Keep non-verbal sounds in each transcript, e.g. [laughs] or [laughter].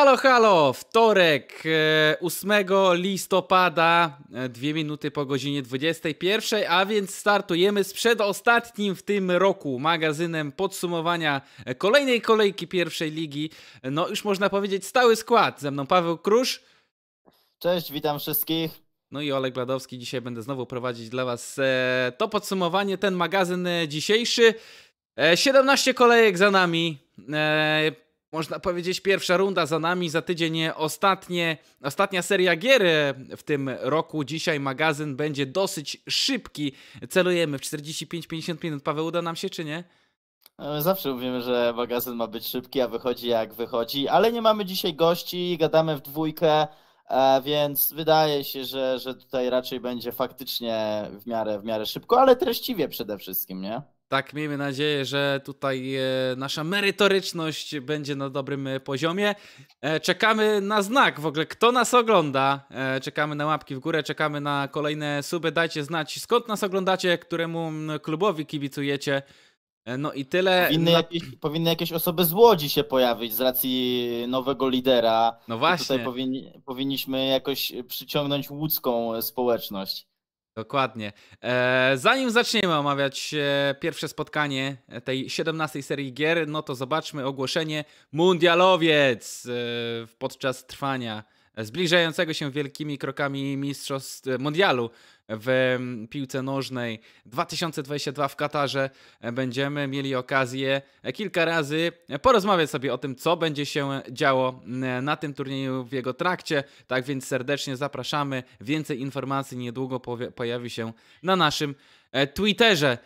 Halo, halo! Wtorek, 8 e, listopada, 2 e, minuty po godzinie 21, a więc startujemy z przedostatnim w tym roku magazynem podsumowania e, kolejnej kolejki pierwszej ligi. No już można powiedzieć stały skład. Ze mną Paweł Krusz. Cześć, witam wszystkich. No i Olek Bladowski. Dzisiaj będę znowu prowadzić dla Was to podsumowanie, ten magazyn dzisiejszy. 17 kolejek za nami można powiedzieć, pierwsza runda za nami, za tydzień ostatnie, ostatnia seria gier e, w tym roku. Dzisiaj magazyn będzie dosyć szybki. Celujemy w 45-50 minut. Paweł, uda nam się czy nie? E, zawsze mówimy, że magazyn ma być szybki, a wychodzi jak wychodzi, ale nie mamy dzisiaj gości, gadamy w dwójkę, e, więc wydaje się, że, że tutaj raczej będzie faktycznie w miarę, w miarę szybko, ale treściwie przede wszystkim, nie? Tak, miejmy nadzieję, że tutaj e, nasza merytoryczność będzie na dobrym e, poziomie. E, czekamy na znak w ogóle, kto nas ogląda. Czekamy na łapki w górę, czekamy na kolejne suby. Dajcie znać, skąd nas oglądacie, któremu klubowi kibicujecie. No i tyle. Powinny, jakieś, powinny jakieś osoby z Łodzi się pojawić z racji nowego lidera. No właśnie. tutaj powinni, powinniśmy jakoś przyciągnąć łódzką społeczność. Dokładnie. E, zanim zaczniemy omawiać e, pierwsze spotkanie e, tej 17 serii gier, no to zobaczmy ogłoszenie Mundialowiec podczas trwania zbliżającego się wielkimi krokami mistrzostw Mundialu w mm, piłce nożnej 2022 w Katarze e, będziemy mieli okazję e, kilka razy e, porozmawiać sobie o tym, co będzie się działo na tym turnieju w jego trakcie. Tak więc serdecznie zapraszamy. Więcej informacji niedługo pojawi się na naszym Twitterze.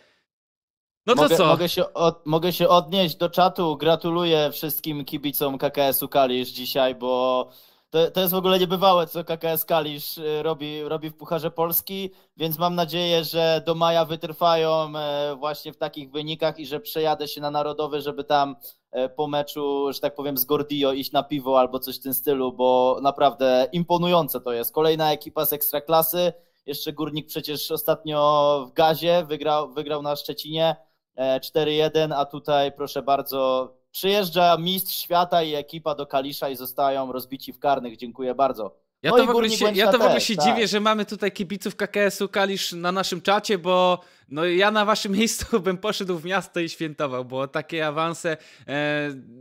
No to mogę, co? Mogę się, od, mogę się odnieść do czatu. Gratuluję wszystkim kibicom KKS-u Kalisz dzisiaj, bo to, to jest w ogóle niebywałe, co KKS Kalisz y, robi, robi w Pucharze Polski, więc mam nadzieję, że do maja wytrwają e, właśnie w takich wynikach i że przejadę się na Narodowy, żeby tam e, po meczu, że tak powiem, z Gordio iść na piwo albo coś w tym stylu, bo naprawdę imponujące to jest. Kolejna ekipa z Ekstraklasy, jeszcze Górnik przecież ostatnio w gazie wygrał, wygrał na Szczecinie 4-1, e, a tutaj proszę bardzo Przyjeżdża mistrz świata i ekipa do Kalisza i zostają rozbici w karnych. Dziękuję bardzo. Ja, no to, w ogóle się, ja to w ogóle się tak. dziwię, że mamy tutaj kibiców KKS-u Kalisz na naszym czacie, bo no ja na waszym [laughs] miejscu bym poszedł w miasto i świętował, bo takie awanse e,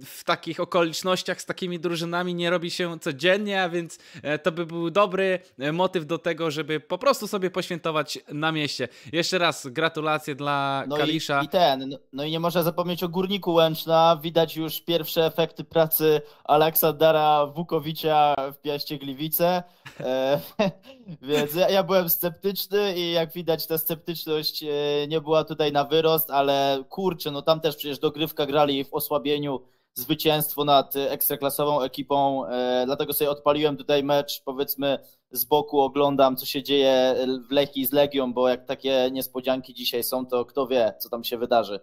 w takich okolicznościach z takimi drużynami nie robi się codziennie, a więc e, to by był dobry e, motyw do tego, żeby po prostu sobie poświętować na mieście. Jeszcze raz gratulacje dla no Kalisza. I, i ten, no, no, i nie można zapomnieć o Górniku Łęczna. Widać już pierwsze efekty pracy Aleksandra Wukowicza w Piaście Gliwice. E, [laughs] więc ja, ja byłem sceptyczny i jak widać ta sceptyczność Y, nie była tutaj na wyrost, ale kurczę, no tam też przecież dogrywka grali w osłabieniu zwycięstwo nad y, ekstraklasową ekipą, y, dlatego sobie odpaliłem tutaj mecz, powiedzmy z boku oglądam, co się dzieje w Lechii z Legią, bo jak takie niespodzianki dzisiaj są, to kto wie, co tam się wydarzy.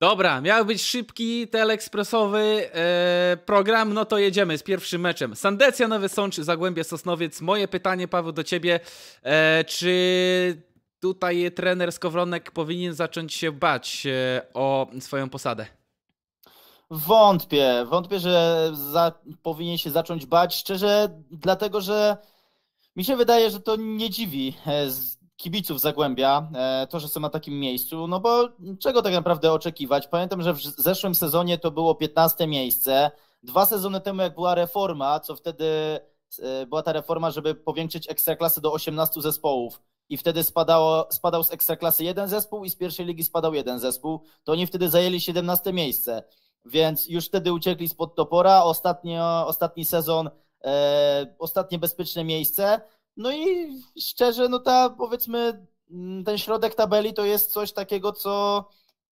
Dobra, miał być szybki, teleekspresowy e, program, no to jedziemy z pierwszym meczem. Sandecja Nowy Sącz, Zagłębie Sosnowiec. Moje pytanie, Paweł, do Ciebie. E, czy tutaj trener Skowronek powinien zacząć się bać e, o swoją posadę. Wątpię, wątpię, że za, powinien się zacząć bać. Szczerze, dlatego że mi się wydaje, że to nie dziwi e, kibiców Zagłębia e, to, że są na takim miejscu, no bo czego tak naprawdę oczekiwać? Pamiętam, że w zeszłym sezonie to było 15 miejsce. Dwa sezony temu, jak była reforma, co wtedy była ta reforma, żeby powiększyć ekstraklasy do 18 zespołów i wtedy spadało, spadał z ekstraklasy jeden zespół i z pierwszej ligi spadał jeden zespół, to oni wtedy zajęli 17 miejsce, więc już wtedy uciekli spod topora, ostatnie ostatni sezon, e, ostatnie bezpieczne miejsce, no i szczerze, no ta powiedzmy ten środek tabeli to jest coś takiego, co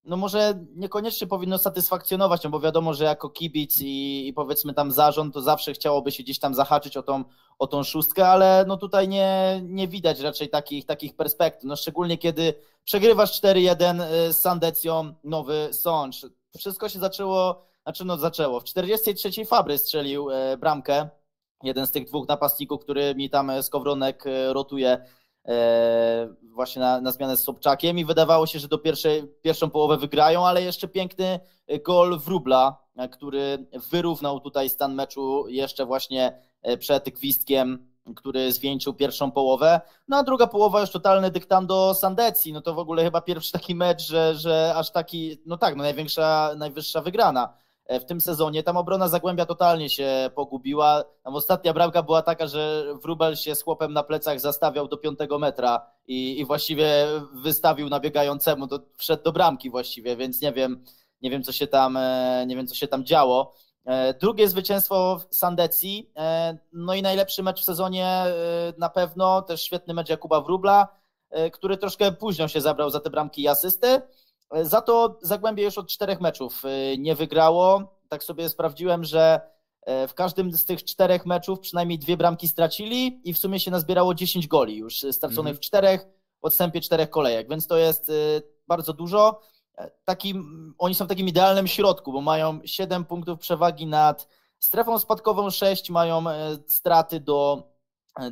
no może niekoniecznie powinno satysfakcjonować, no bo wiadomo, że jako kibic i, i, powiedzmy tam zarząd, to zawsze chciałoby się gdzieś tam zahaczyć o tą, o tą szóstkę, ale no tutaj nie, nie widać raczej takich, takich perspektyw, no szczególnie kiedy przegrywasz 4-1 y, z Sandecją Nowy Sącz. Wszystko się zaczęło, znaczy no zaczęło, w 43 Fabry strzelił e, bramkę, jeden z tych dwóch napastników, który mi tam Skowronek e, e, rotuje E, właśnie na, na zmianę z Sobczakiem i wydawało się, że do pierwszej, pierwszą połowę wygrają, ale jeszcze piękny gol Wróbla, który wyrównał tutaj stan meczu jeszcze właśnie e, przed gwizdkiem, który zwieńczył pierwszą połowę. No a druga połowa już totalny dyktando Sandecji, no to w ogóle chyba pierwszy taki mecz, że, że aż taki, no tak, no największa, najwyższa wygrana E, w tym sezonie. Tam obrona Zagłębia totalnie się pogubiła. Tam ostatnia bramka była taka, że Wrubel się z chłopem na plecach zastawiał do piątego metra i, i właściwie wystawił nabiegającemu, do, wszedł do bramki właściwie, więc nie wiem, nie wiem co się tam, e, nie wiem co się tam działo. E, drugie zwycięstwo w Sandecji, no i najlepszy mecz w sezonie na pewno, też świetny mecz Jakuba Wrubla, który troszkę późno się zabrał za te bramki i asysty. E, za to Zagłębie już od czterech meczów e, nie wygrało. Tak sobie sprawdziłem, że e, w każdym z tych czterech meczów przynajmniej dwie bramki stracili i w sumie się nazbierało 10 goli już straconych mhm. w czterech, w odstępie czterech kolejek, więc to jest bardzo dużo. Takim, oni są w takim idealnym środku, bo mają 7 punktów przewagi nad strefą spadkową, 6 mają straty do,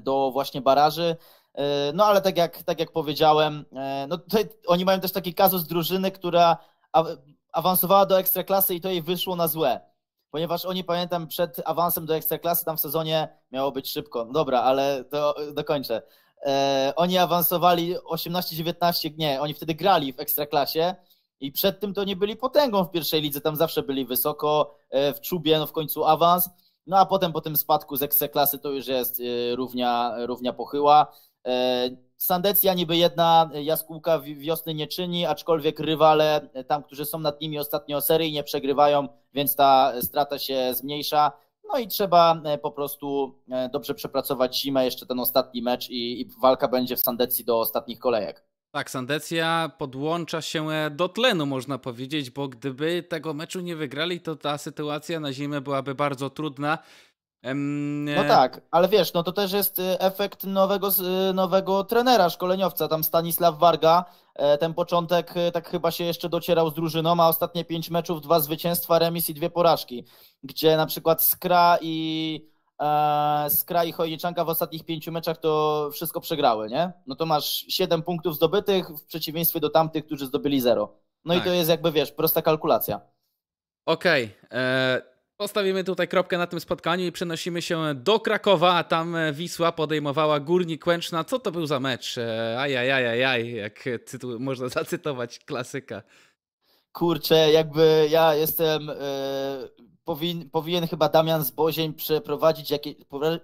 do właśnie baraży. E, no ale tak jak, tak jak powiedziałem, e, no tutaj oni mają też taki kazus drużyny, która awansowała do ekstraklasy i to jej wyszło na złe. Ponieważ oni, pamiętam, przed awansem do ekstraklasy tam w sezonie miało być szybko. No dobra, ale to dokończę. E, oni awansowali 18-19, nie, oni wtedy grali w ekstraklasie i przed tym to nie byli potęgą w pierwszej lidze, tam zawsze byli wysoko, w czubie, no w końcu awans. No a potem po tym spadku z ekstraklasy to już jest równia, równia pochyła. E, Sandecja niby jedna jaskółka wiosny nie czyni, aczkolwiek rywale tam, którzy są nad nimi ostatnio seryjnie przegrywają, więc ta strata się zmniejsza. No i trzeba e, po prostu e, dobrze przepracować zimę, jeszcze ten ostatni mecz i, i walka będzie w Sandecji do ostatnich kolejek. Tak, Sandecja podłącza się do tlenu, można powiedzieć, bo gdyby tego meczu nie wygrali, to ta sytuacja na zimę byłaby bardzo trudna. No e, tak, ale wiesz, no to też jest e, efekt nowego, e, nowego trenera, szkoleniowca, tam Stanisław Warga. Ten początek tak chyba się jeszcze docierał z drużyną, a ostatnie pięć meczów, dwa zwycięstwa, remis i dwie porażki, gdzie na przykład Skra i e, Skra i Chojniczanka w ostatnich pięciu meczach to wszystko przegrały, nie? No to masz siedem punktów zdobytych w przeciwieństwie do tamtych, którzy zdobyli zero. No tak. i to jest jakby, wiesz, prosta kalkulacja. Okej, okay. Postawimy tutaj kropkę na tym spotkaniu i przenosimy się do Krakowa, tam e, Wisła podejmowała Górnik Łęczna. Co to był za mecz? E, ajajajajaj, jak tytuł, można [laughs] zacytować klasyka. Kurczę, jakby ja jestem... Yy, powin, powinien chyba Damian Zbozień przeprowadzić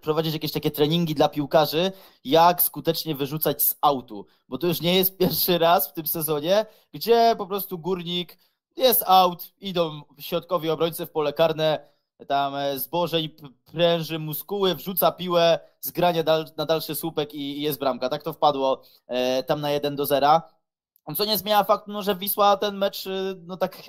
prowadzić jakieś takie treningi dla piłkarzy, jak skutecznie wyrzucać z autu, bo to już nie jest [laughs] pierwszy raz w tym sezonie, gdzie po prostu Górnik jest out, idą środkowi obrońcy w pole karne, tam e, zboże i pręży muskuły, wrzuca piłę, zgrania dal, na dalszy słupek i jest bramka. Tak to wpadło e, tam na 1 do 0. Co nie zmienia faktu, no, że Wisła ten mecz, e, no tak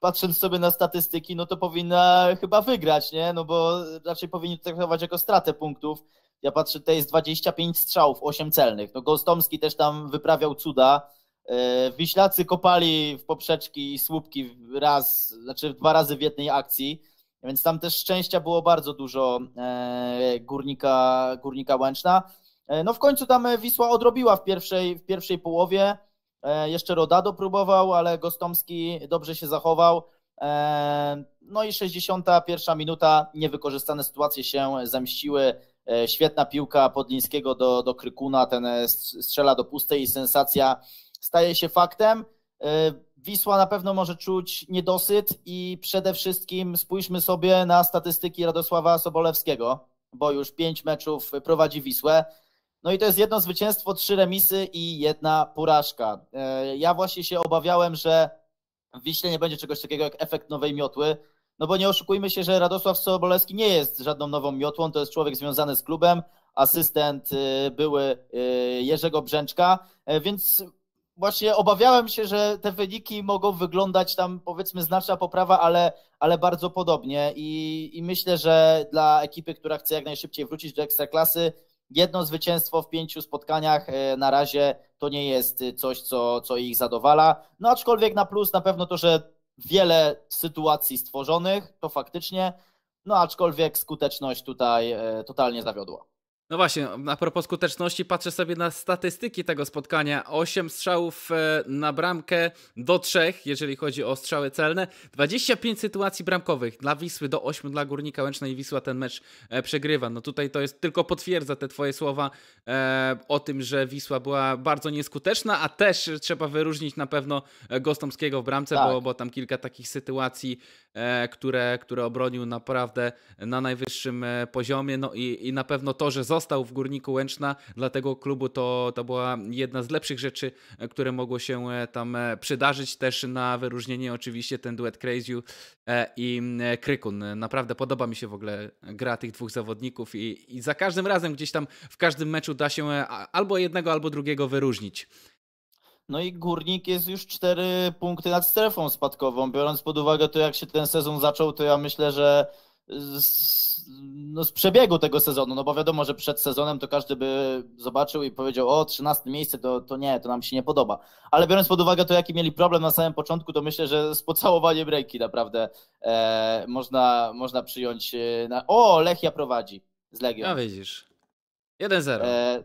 patrząc sobie na statystyki, no to powinna chyba wygrać, nie? No bo raczej powinni to traktować jako stratę punktów. Ja patrzę, to jest 25 strzałów, 8 celnych. No Gostomski też tam wyprawiał cuda E, Wiślacy kopali w poprzeczki i słupki raz, znaczy dwa razy w jednej akcji, więc tam też szczęścia było bardzo dużo e, górnika, górnika Łęczna. E, no w końcu tam Wisła odrobiła w pierwszej, w pierwszej połowie. Jeszcze Rodado próbował, ale Gostomski dobrze się zachował. No i 61 minuta, niewykorzystane sytuacje się zemściły. Świetna piłka Podlińskiego do, do Krykuna, ten strzela do pustej i sensacja staje się faktem. E, Wisła na pewno może czuć niedosyt i przede wszystkim spójrzmy sobie na statystyki Radosława Sobolewskiego, bo już pięć meczów prowadzi Wisłę. No i to jest jedno zwycięstwo, trzy remisy i jedna porażka. E, ja właśnie się obawiałem, że w Wiśle nie będzie czegoś takiego jak efekt nowej miotły, no bo nie oszukujmy się, że Radosław Sobolewski nie jest żadną nową miotłą, to jest człowiek związany z klubem, asystent e, były Jerzego Brzęczka, więc właśnie obawiałem się, że te wyniki mogą wyglądać tam powiedzmy znaczna poprawa, ale, ale bardzo podobnie I, i myślę, że dla ekipy, która chce jak najszybciej wrócić do Ekstraklasy, jedno zwycięstwo w pięciu spotkaniach e, na razie to nie jest coś, co, co ich zadowala. No aczkolwiek na plus na pewno to, że wiele sytuacji stworzonych, to faktycznie, no aczkolwiek skuteczność tutaj e, totalnie zawiodła. No właśnie, na propos skuteczności patrzę sobie na statystyki tego spotkania. 8 strzałów e, na bramkę do 3, jeżeli chodzi o strzały celne. 25 sytuacji bramkowych dla Wisły do 8 dla Górnika Łęczna i Wisła ten mecz e, przegrywa. No tutaj to jest tylko potwierdza te twoje słowa e, o tym, że Wisła była bardzo nieskuteczna, a też trzeba wyróżnić na pewno Gostomskiego w bramce, tak. bo, bo tam kilka takich sytuacji, które, które obronił naprawdę na najwyższym poziomie. No i, i na pewno to, że został został w Górniku Łęczna, dla tego klubu to, to była jedna z lepszych rzeczy, e, które mogło się e, tam e, przydarzyć. Też na wyróżnienie oczywiście ten duet Crazy i Krykun. Naprawdę podoba mi się w ogóle gra tych dwóch zawodników i, i za każdym razem gdzieś tam w każdym meczu da się albo jednego, albo drugiego wyróżnić. No i Górnik jest już cztery punkty nad strefą spadkową. Biorąc pod uwagę to, jak się ten sezon zaczął, to ja myślę, że z, no z przebiegu tego sezonu, no bo wiadomo, że przed sezonem to każdy by zobaczył i powiedział, o 13 miejsce to, to nie, to nam się nie podoba. Ale biorąc pod uwagę to, jaki mieli problem na samym początku, to myślę, że z pocałowaniem ręki naprawdę e, można, można przyjąć. E, na... O, Lechia prowadzi z Legią. A widzisz. 1-0. E,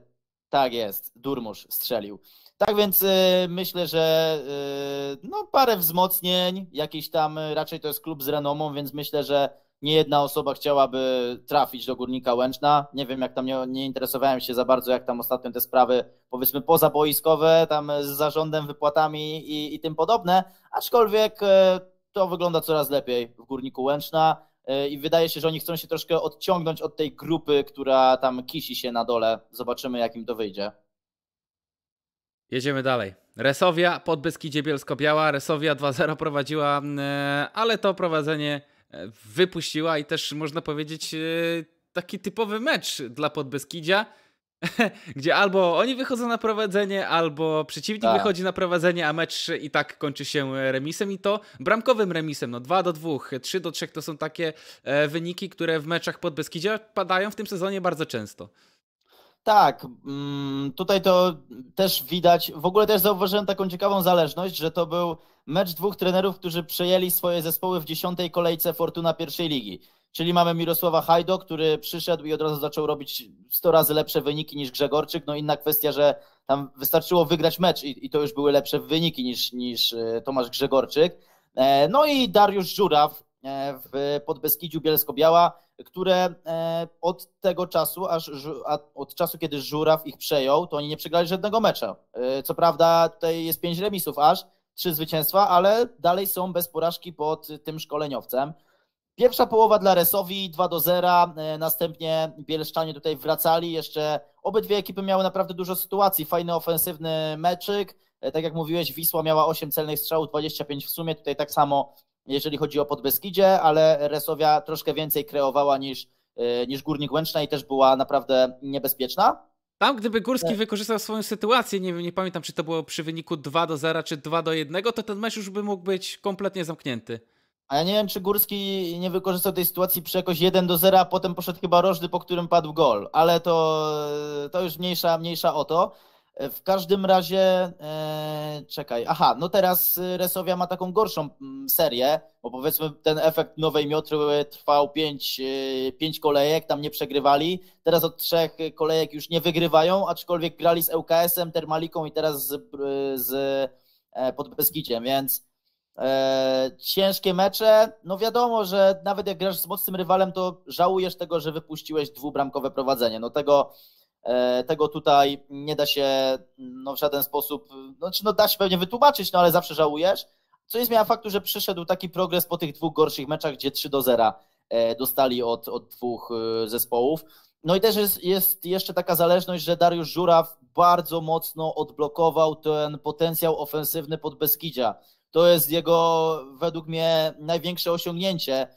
tak jest, Durmusz strzelił. Tak więc e, myślę, że e, no, parę wzmocnień, jakieś tam, raczej to jest klub z renomą, więc myślę, że nie jedna osoba chciałaby trafić do Górnika Łęczna. Nie wiem, jak tam nie, nie, interesowałem się za bardzo, jak tam ostatnio te sprawy, powiedzmy, pozaboiskowe, tam z zarządem, wypłatami i, i tym podobne, aczkolwiek e, to wygląda coraz lepiej w Górniku Łęczna e, i wydaje się, że oni chcą się troszkę odciągnąć od tej grupy, która tam kisi się na dole. Zobaczymy, jak im to wyjdzie. Jedziemy dalej. Resowia, Podbyski, Bielsko-Biała. Resowia 2-0 prowadziła, e, ale to prowadzenie wypuściła i też można powiedzieć e, taki typowy mecz dla Podbeskidzia, [laughs] gdzie albo oni wychodzą na prowadzenie, albo przeciwnik tak. wychodzi na prowadzenie, a mecz i tak kończy się remisem i to bramkowym remisem. No 2 do 2, 3 do 3 to są takie e, wyniki, które w meczach pod Beskidzia padają w tym sezonie bardzo często. Tak, mm, tutaj to też widać. W ogóle też zauważyłem taką ciekawą zależność, że to był mecz dwóch trenerów, którzy przejęli swoje zespoły w dziesiątej kolejce Fortuna pierwszej ligi. Czyli mamy Mirosława Hajdo, który przyszedł i od razu zaczął robić 100 razy lepsze wyniki niż Grzegorczyk. No inna kwestia, że tam wystarczyło wygrać mecz i, i to już były lepsze wyniki niż, niż e, Tomasz Grzegorczyk. E, no i Dariusz Żuraw, E, w Podbeskidziu Bielsko-Biała, które e, od tego czasu, aż od czasu, kiedy Żuraw ich przejął, to oni nie przegrali żadnego mecza. E, co prawda tutaj jest pięć remisów aż, trzy zwycięstwa, ale dalej są bez porażki pod tym szkoleniowcem. Pierwsza połowa dla Resowi 2 do 0, następnie Bielszczanie tutaj wracali, jeszcze obydwie ekipy miały naprawdę dużo sytuacji, fajny ofensywny meczyk, tak jak mówiłeś, Wisła miała 8 celnych strzałów, 25 w sumie, tutaj tak samo jeżeli chodzi o Podbeskidzie, ale Resowia troszkę więcej kreowała niż, e, niż Górnik Łęczna i też była naprawdę niebezpieczna. Tam, gdyby Górski e. wykorzystał swoją sytuację, nie, nie pamiętam, czy to było przy wyniku 2 do 0 czy 2 do 1, to ten mecz już by mógł być kompletnie zamknięty. A ja nie wiem, czy Górski nie wykorzystał tej sytuacji przy jakoś 1 do 0, a potem poszedł chyba rożdy, po którym padł gol. Ale to, to już mniejsza, mniejsza o to. W każdym razie, e, czekaj, aha, no teraz e, Resowia ma taką gorszą mm, serię, bo powiedzmy ten efekt nowej miotry trwał 5, e, pięć kolejek, tam nie przegrywali, teraz od trzech kolejek już nie wygrywają, aczkolwiek grali z ŁKS-em, Termaliką i teraz z, z Podbeskidziem, więc ciężkie mecze. No wiadomo, że nawet jak grasz z mocnym rywalem, to żałujesz tego, że wypuściłeś dwubramkowe prowadzenie. No tego E, tego tutaj nie da się no, w żaden sposób, no, czy no da się pewnie wytłumaczyć, no ale zawsze żałujesz. Co nie zmienia faktu, że przyszedł taki progres po tych dwóch gorszych meczach, gdzie 3 do 0 e, dostali od, od dwóch e, zespołów. No i też jest, jest jeszcze taka zależność, że Dariusz Żuraw bardzo mocno odblokował ten potencjał ofensywny pod Beskidzia. To jest jego według mnie największe osiągnięcie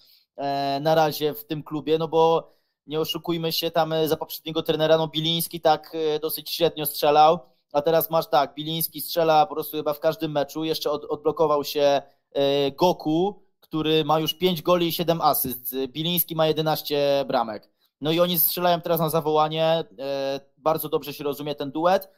na razie w tym klubie, no bo nie oszukujmy się, tam e, za poprzedniego trenera no Biliński tak e, dosyć średnio strzelał, a teraz masz tak, Biliński strzela po prostu chyba w każdym meczu, jeszcze od, odblokował się e, Goku, który ma już 5 goli i 7 asyst, Biliński ma 11 bramek. No i oni strzelają teraz na zawołanie, bardzo dobrze się rozumie ten duet,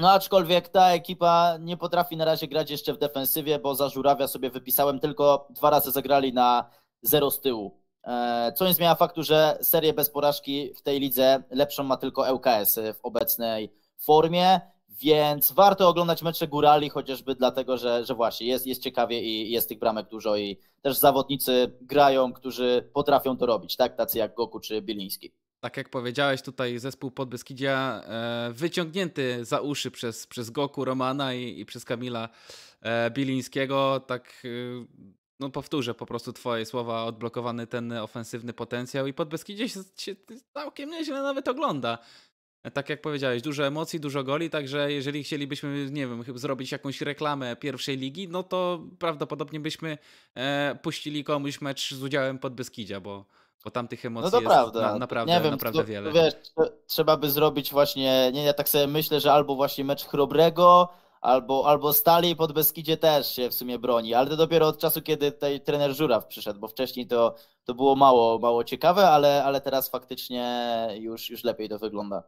no aczkolwiek ta ekipa nie potrafi na razie grać jeszcze w defensywie, bo za Żurawia sobie wypisałem, tylko dwa razy zagrali na zero z tyłu. E, co nie zmienia faktu, że serię bez porażki w tej lidze lepszą ma tylko ŁKS w obecnej formie, więc warto oglądać mecze górali, chociażby dlatego, że, że właśnie jest, jest ciekawie i jest tych bramek dużo i też zawodnicy grają, którzy potrafią to robić, tak? Tacy jak Goku czy Biliński tak jak powiedziałeś, tutaj zespół Podbeskidzia e, wyciągnięty za uszy przez, przez Goku Romana i, i przez Kamila e, Bilińskiego. Tak no powtórzę po prostu twoje słowa, odblokowany ten ofensywny potencjał i pod Beskidzie się, całkiem nieźle nawet ogląda. E, tak jak powiedziałeś, dużo emocji, dużo goli, także jeżeli chcielibyśmy, nie wiem, zrobić jakąś reklamę pierwszej ligi, no to prawdopodobnie byśmy e, puścili komuś mecz z udziałem Podbeskidzia, bo, bo tam tych no emocji no to prawda. Na, naprawdę, nie wiem, naprawdę to, wiele. Wiesz, trzeba by zrobić właśnie, nie, ja tak sobie myślę, że albo właśnie mecz Chrobrego, albo, albo Stali pod Podbeskidzie też się w sumie broni, ale to dopiero od czasu, kiedy tutaj trener Żuraw przyszedł, bo wcześniej to, to było mało, mało ciekawe, ale, ale teraz faktycznie już, już lepiej to wygląda.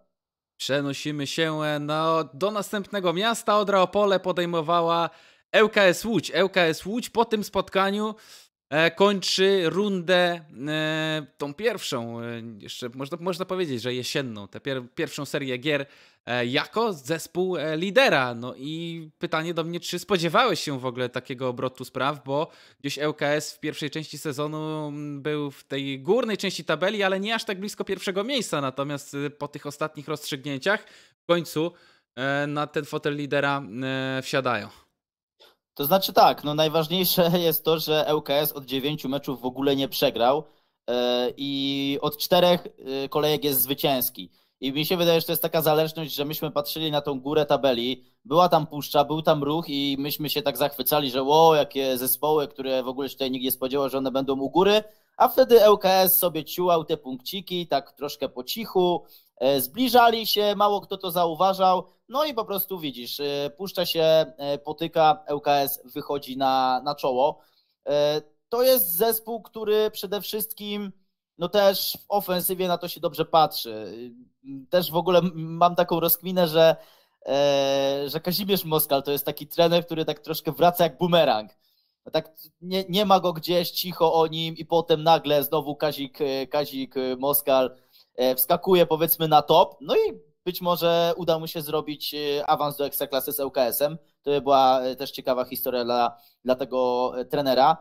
Przenosimy się no, do następnego miasta. Odra Opole podejmowała ŁKS Łódź. ŁKS Łódź po tym spotkaniu E, kończy rundę e, tą pierwszą, e, jeszcze można, można powiedzieć, że jesienną, tę pier pierwszą serię gier jako zespół lidera. No i pytanie do mnie, czy spodziewałeś się w ogóle takiego obrotu spraw, bo gdzieś ŁKS w pierwszej części sezonu był w tej górnej części tabeli, ale nie aż tak blisko pierwszego miejsca, natomiast po tych ostatnich rozstrzygnięciach w końcu na ten fotel lidera wsiadają. To znaczy tak, no najważniejsze [laughs] jest to, że ŁKS od dziewięciu meczów w ogóle nie przegrał e, i od czterech e, kolejek jest zwycięski. I mi się wydaje, że to jest taka zależność, że myśmy patrzyli na tą górę tabeli, była tam puszcza, był tam ruch i myśmy się tak zachwycali, że o, jakie zespoły, które w ogóle się tutaj nikt nie spodziewał, że one będą u góry, a wtedy ŁKS sobie ciłał te punkciki tak troszkę po cichu, E, zbliżali się, mało kto to zauważał, no i po prostu widzisz, e, puszcza się, e, potyka, ŁKS wychodzi na, na czoło. To jest zespół, który przede wszystkim no też w ofensywie na to się dobrze patrzy. Też w ogóle mam taką rozkminę, że, że Kazimierz Moskal to jest taki trener, który tak troszkę wraca jak bumerang. No tak nie, nie ma go gdzieś, cicho o nim i potem nagle znowu Kazik, Kazik Moskal E, wskakuje powiedzmy na top, no i być może uda mu się zrobić e, awans do Ekstraklasy z ŁKS-em. E to by była też ciekawa historia dla, dla tego trenera.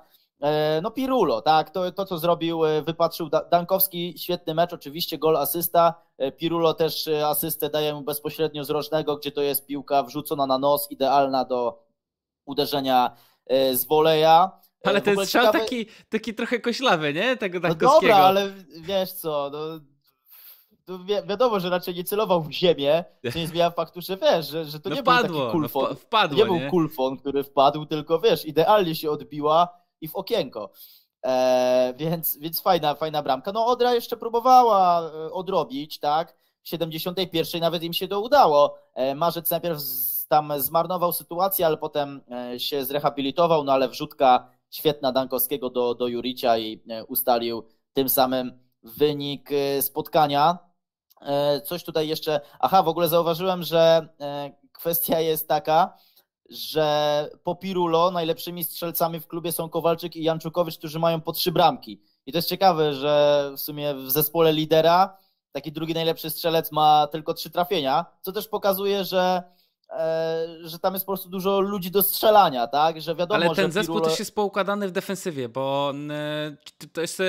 No Pirulo, tak, to, to co zrobił, wypatrzył Dankowski, świetny mecz, oczywiście gol, asysta, Pirulo też asystę daje mu bezpośrednio z rożnego, gdzie to jest piłka wrzucona na nos, idealna do uderzenia z woleja. Ale ten strzał ciekawy... taki, taki trochę koślawy, nie? Tego no Dankowskiego. No dobra, ale wiesz co, no wi wiadomo, że raczej nie celował w ziemię, co nie zmienia faktu, że wiesz, że, że to no nie wpadło, był taki no kulfon. No wpadło, nie, nie był kulfon, który wpadł, tylko wiesz, idealnie się odbiła i w okienko. E, więc, więc fajna, fajna bramka. No Odra jeszcze próbowała e, odrobić, tak? W 71 nawet im się to udało. Eee, Marzec najpierw z, tam zmarnował sytuację, ale potem e, się zrehabilitował, no ale wrzutka świetna Dankowskiego do, do Juricia i e, ustalił tym samym wynik e, spotkania. E, coś tutaj jeszcze. Aha, w ogóle zauważyłem, że e, kwestia jest taka, że po Pirulo najlepszymi strzelcami w klubie są Kowalczyk i Janczukowicz, którzy mają po trzy bramki. I to jest ciekawe, że w sumie w zespole lidera taki drugi najlepszy strzelec ma tylko trzy trafienia, co też pokazuje, że E, że tam jest po prostu dużo ludzi do strzelania, tak? Że wiadomo, Ale ten że zespół Pirule... też jest poukładany w defensywie, bo to jest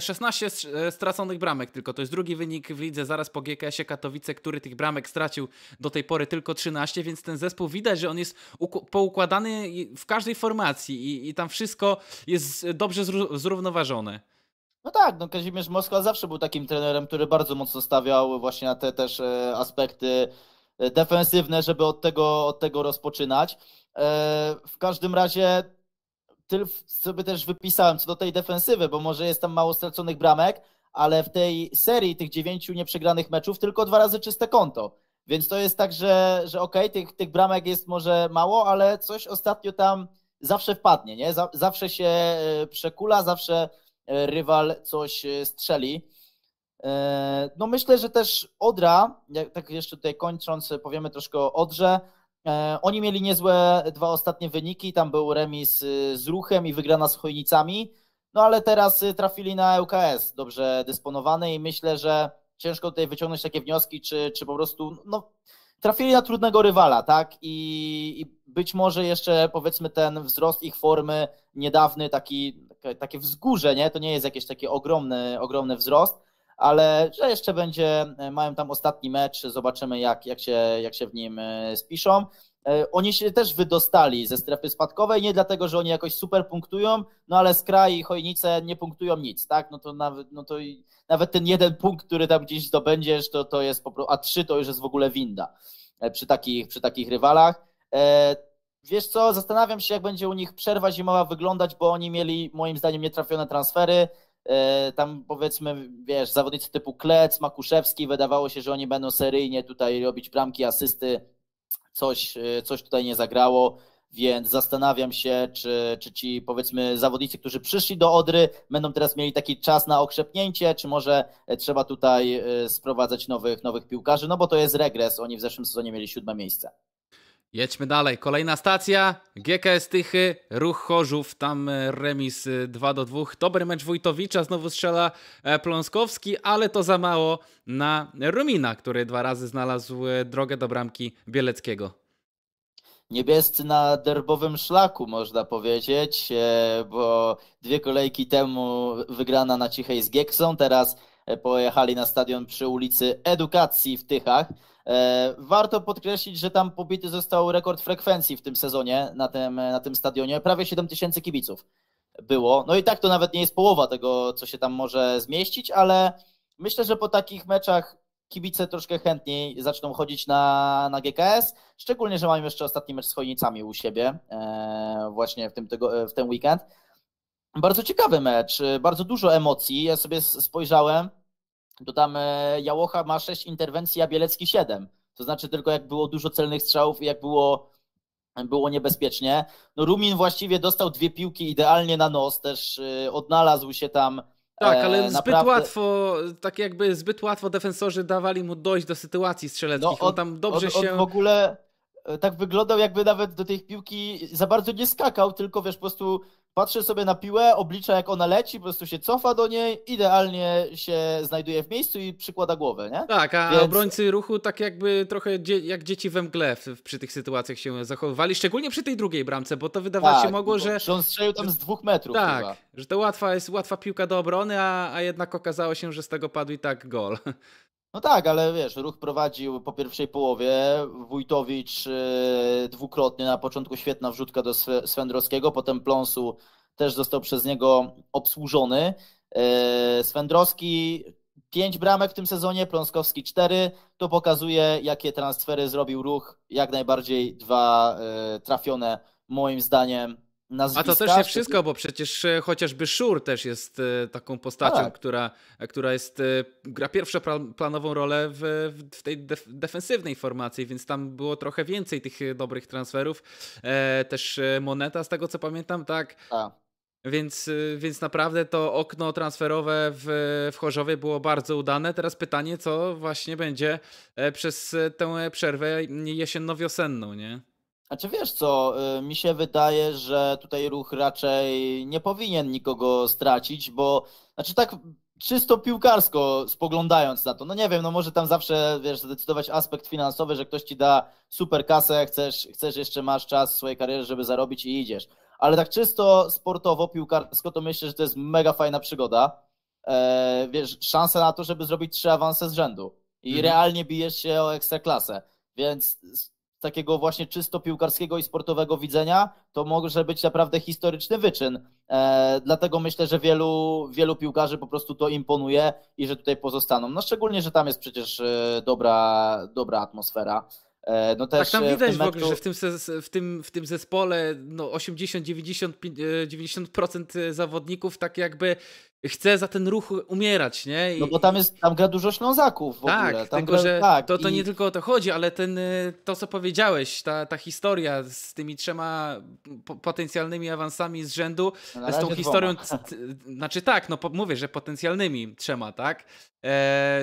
16 e, e, straconych bramek tylko. To jest drugi wynik w lidze zaraz po GKS-ie Katowice, który tych bramek stracił do tej pory tylko 13, więc ten zespół widać, że on jest poukładany w każdej formacji i, i tam wszystko jest dobrze zrównoważone. No tak, no Kazimierz Moskwa zawsze był takim trenerem, który bardzo mocno stawiał właśnie na te też aspekty defensywne, żeby od tego, od tego rozpoczynać. E, w każdym razie tyle sobie też wypisałem co do tej defensywy, bo może jest tam mało straconych bramek, ale w tej serii tych dziewięciu nieprzegranych meczów tylko dwa razy czyste konto. Więc to jest tak, że, że okej, okay, tych, tych bramek jest może mało, ale coś ostatnio tam zawsze wpadnie, nie? Zawsze się e, przekula, zawsze e, rywal coś strzeli. E, no myślę, że też Odra, tak jeszcze tutaj kończąc, powiemy troszkę o Odrze. E, oni mieli niezłe dwa ostatnie wyniki, tam był remis y, z Ruchem i wygrana z Chojnicami, no ale teraz y, trafili na ŁKS dobrze dysponowany i myślę, że ciężko tutaj wyciągnąć takie wnioski, czy, czy po prostu no, trafili na trudnego rywala, tak? I, I, być może jeszcze powiedzmy ten wzrost ich formy niedawny, taki, takie wzgórze, nie? To nie jest jakiś taki ogromny, ogromny wzrost ale że jeszcze będzie, e, mają tam ostatni mecz, zobaczymy jak, jak, się, jak się w nim e, spiszą. E, oni się też wydostali ze strefy spadkowej, nie dlatego, że oni jakoś super punktują, no ale Skraj i Chojnice nie punktują nic, tak? No to nawet, no to nawet ten jeden punkt, który tam gdzieś zdobędziesz, to, to jest po prostu, a trzy to już jest w ogóle winda przy takich, przy takich rywalach. Wiesz co, zastanawiam się, jak będzie u nich przerwa zimowa wyglądać, bo oni mieli moim zdaniem nietrafione transfery. E, tam powiedzmy, wiesz, zawodnicy typu Klec, Makuszewski, wydawało się, że oni będą seryjnie tutaj robić bramki, asysty, coś, e, coś tutaj nie zagrało, więc zastanawiam się, czy, czy ci powiedzmy zawodnicy, którzy przyszli do Odry, będą teraz mieli taki czas na okrzepnięcie, czy może e, trzeba tutaj sprowadzać nowych, nowych piłkarzy, no bo to jest regres, oni w zeszłym sezonie mieli siódme miejsce. Jedźmy dalej. Kolejna stacja. GKS Tychy, Ruch Chorzów, tam e, remis 2 e, do 2. Dobry mecz Wójtowicza, znowu strzela e, Pląskowski, ale to za mało na Rumina, który dwa razy znalazł drogę do bramki Bieleckiego. Niebiescy na derbowym szlaku, można powiedzieć, bo dwie kolejki temu wygrana na Cichej z Gieksą, teraz pojechali na stadion przy ulicy Edukacji w Tychach. E, warto podkreślić, że tam pobity został rekord frekwencji w tym sezonie na tym, na tym stadionie. Prawie 7 tysięcy kibiców było. No i tak to nawet nie jest połowa tego, co się tam może zmieścić, ale myślę, że po takich meczach kibice troszkę chętniej zaczną chodzić na, na GKS. Szczególnie, że mamy jeszcze ostatni mecz z Chojnicami u siebie e, właśnie w, tym, e, w ten weekend. Bardzo ciekawy mecz, bardzo dużo emocji. Ja sobie spojrzałem to tam e, Jałocha ma 6 interwencji, a Bielecki 7. To znaczy tylko jak było dużo celnych strzałów i jak było, było niebezpiecznie. No Rumin właściwie dostał dwie piłki idealnie na nos, też e, odnalazł się tam. Tak, e, ale e, zbyt naprawdę... łatwo, tak jakby zbyt łatwo defensorzy dawali mu dojść do sytuacji strzeleckich. No, od, On tam dobrze od, od, się... W ogóle E, tak wyglądał, jakby nawet do tej piłki za bardzo nie skakał, tylko wiesz, po prostu patrzy sobie na piłę, oblicza jak ona leci, po prostu się cofa do niej, idealnie się znajduje w miejscu i przykłada głowę, nie? Tak, a Więc... obrońcy ruchu tak jakby trochę dzie jak dzieci we mgle przy tych sytuacjach się zachowywali, szczególnie przy tej drugiej bramce, bo to wydawać tak, się mogło, że... że on strzelił tam z dwóch metrów Tak, chyba. że to łatwa jest łatwa piłka do obrony, a, a jednak okazało się, że z tego padł i tak gol. No tak, ale wiesz, ruch prowadził po pierwszej połowie. Wójtowicz y, dwukrotnie, na początku świetna wrzutka do Swędrowskiego, potem Pląsu też został przez niego obsłużony. Y, Swędrowski 5 bramek w tym sezonie, Pląskowski 4. To pokazuje, jakie transfery zrobił ruch. Jak najbardziej dwa y, trafione, moim zdaniem, Nazwiska, A to też nie wszystko, bo przecież e, chociażby Szur też jest e, taką postacią, tak. która, e, która jest, gra pierwszą planową rolę w, w tej def defensywnej formacji, więc tam było trochę więcej tych dobrych transferów. Też Moneta, z tego co pamiętam, tak. A. Więc, więc naprawdę to okno transferowe w, w Chorzowie było bardzo udane. Teraz pytanie, co właśnie będzie przez tę przerwę jesienno-wiosenną, nie? Znaczy wiesz co, y, mi się wydaje, że tutaj ruch raczej nie powinien nikogo stracić, bo znaczy tak czysto piłkarsko spoglądając na to, no nie wiem, no może tam zawsze, wiesz, zdecydować aspekt finansowy, że ktoś ci da super kasę, chcesz, chcesz jeszcze masz czas w swojej karierze, żeby zarobić i idziesz. Ale tak czysto sportowo, piłkarsko, to myślę, że to jest mega fajna przygoda. Eee, wiesz, szansa na to, żeby zrobić trzy awanse z rzędu i mhm. realnie bijesz się o ekstraklasę. Więc takiego właśnie czysto piłkarskiego i sportowego widzenia, to może być naprawdę historyczny wyczyn. E, dlatego myślę, że wielu, wielu piłkarzy po prostu to imponuje i że tutaj pozostaną. No szczególnie, że tam jest przecież e, dobra, dobra atmosfera. E, no tak tam e, widać w, w ogóle, że w tym, w tym, w tym zespole no 80-90% zawodników tak jakby chce za ten ruch umierać, nie? I... No bo tam jest, tam gra dużo Ślązaków w tak, ogóle. Tam tylko, gra... że tak, to, to i... nie tylko o to chodzi, ale ten, y, to co powiedziałeś, ta, ta historia z tymi trzema potencjalnymi awansami z rzędu, no z tą historią, znaczy tak, no mówię, że potencjalnymi trzema, tak? E,